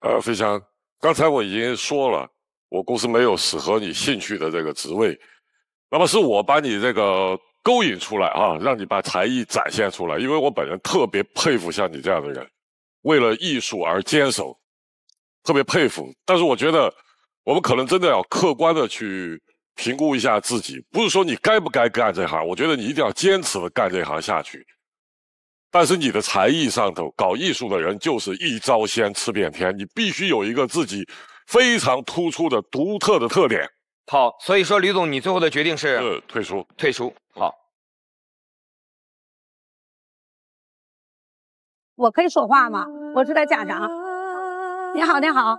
S12: 呃，非常。刚才我已经说了，我公司没有适合你兴趣的这个职位。那么是我把你这个勾引出来啊，让你把才艺展现出来。因为我本人特别佩服像你这样的人，为了艺术而坚守，特别佩服。但是我觉得，我们可能真的要客观的去评估一下自己，不是说你该不该干这行。我觉得你一定要坚持的干这行下去。但是你的才艺上头，搞艺术的人就是一招鲜吃遍天。你必须有一个自己非常突出的独特的特点。
S2: 好，所以说吕总，你最后的决
S14: 定
S5: 是？呃，退出，退出。好，
S17: 我可以说话吗？我是他家长。你好，你好。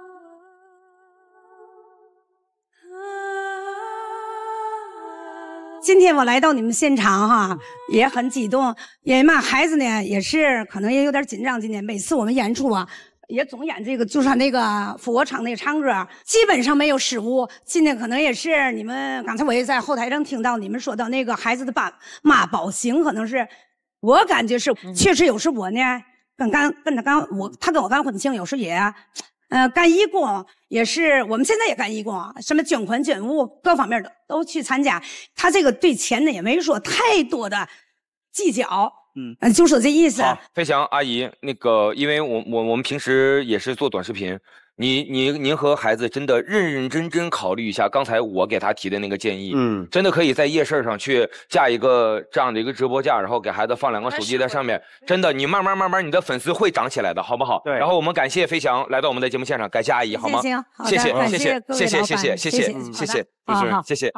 S17: 今天我来到你们现场哈，也很激动。因为嘛，孩子呢也是，可能也有点紧张。今天每次我们演出啊，也总演这个，就是那个俯卧撑那个唱歌，基本上没有失误。今天可能也是你们刚才我也在后台上听到你们说到那个孩子的爸妈宝行，可能是，我感觉是确实有时我呢，跟刚跟他刚我他跟我刚婚的有时也。呃，干义工也是，我们现在也干义工，什么捐款捐物，各方面的都去参加。他这个对钱呢也没说太多的计较，嗯，就是这意
S2: 思。飞翔阿姨，那个，因为我我我们平时也是做短视频。你你您和孩子真的认认真真考虑一下刚才我给他提的那个建议，嗯，真的可以在夜市上去架一个这样的一个直播架，然后给孩子放两个手机在上面，真的你慢慢慢慢你的粉丝会长起来的，好不好？对。然后我们感谢飞翔来到我们的节目现场，感谢阿姨，好吗？行谢，谢谢，谢谢，谢谢，谢谢，谢谢，谢谢，谢谢。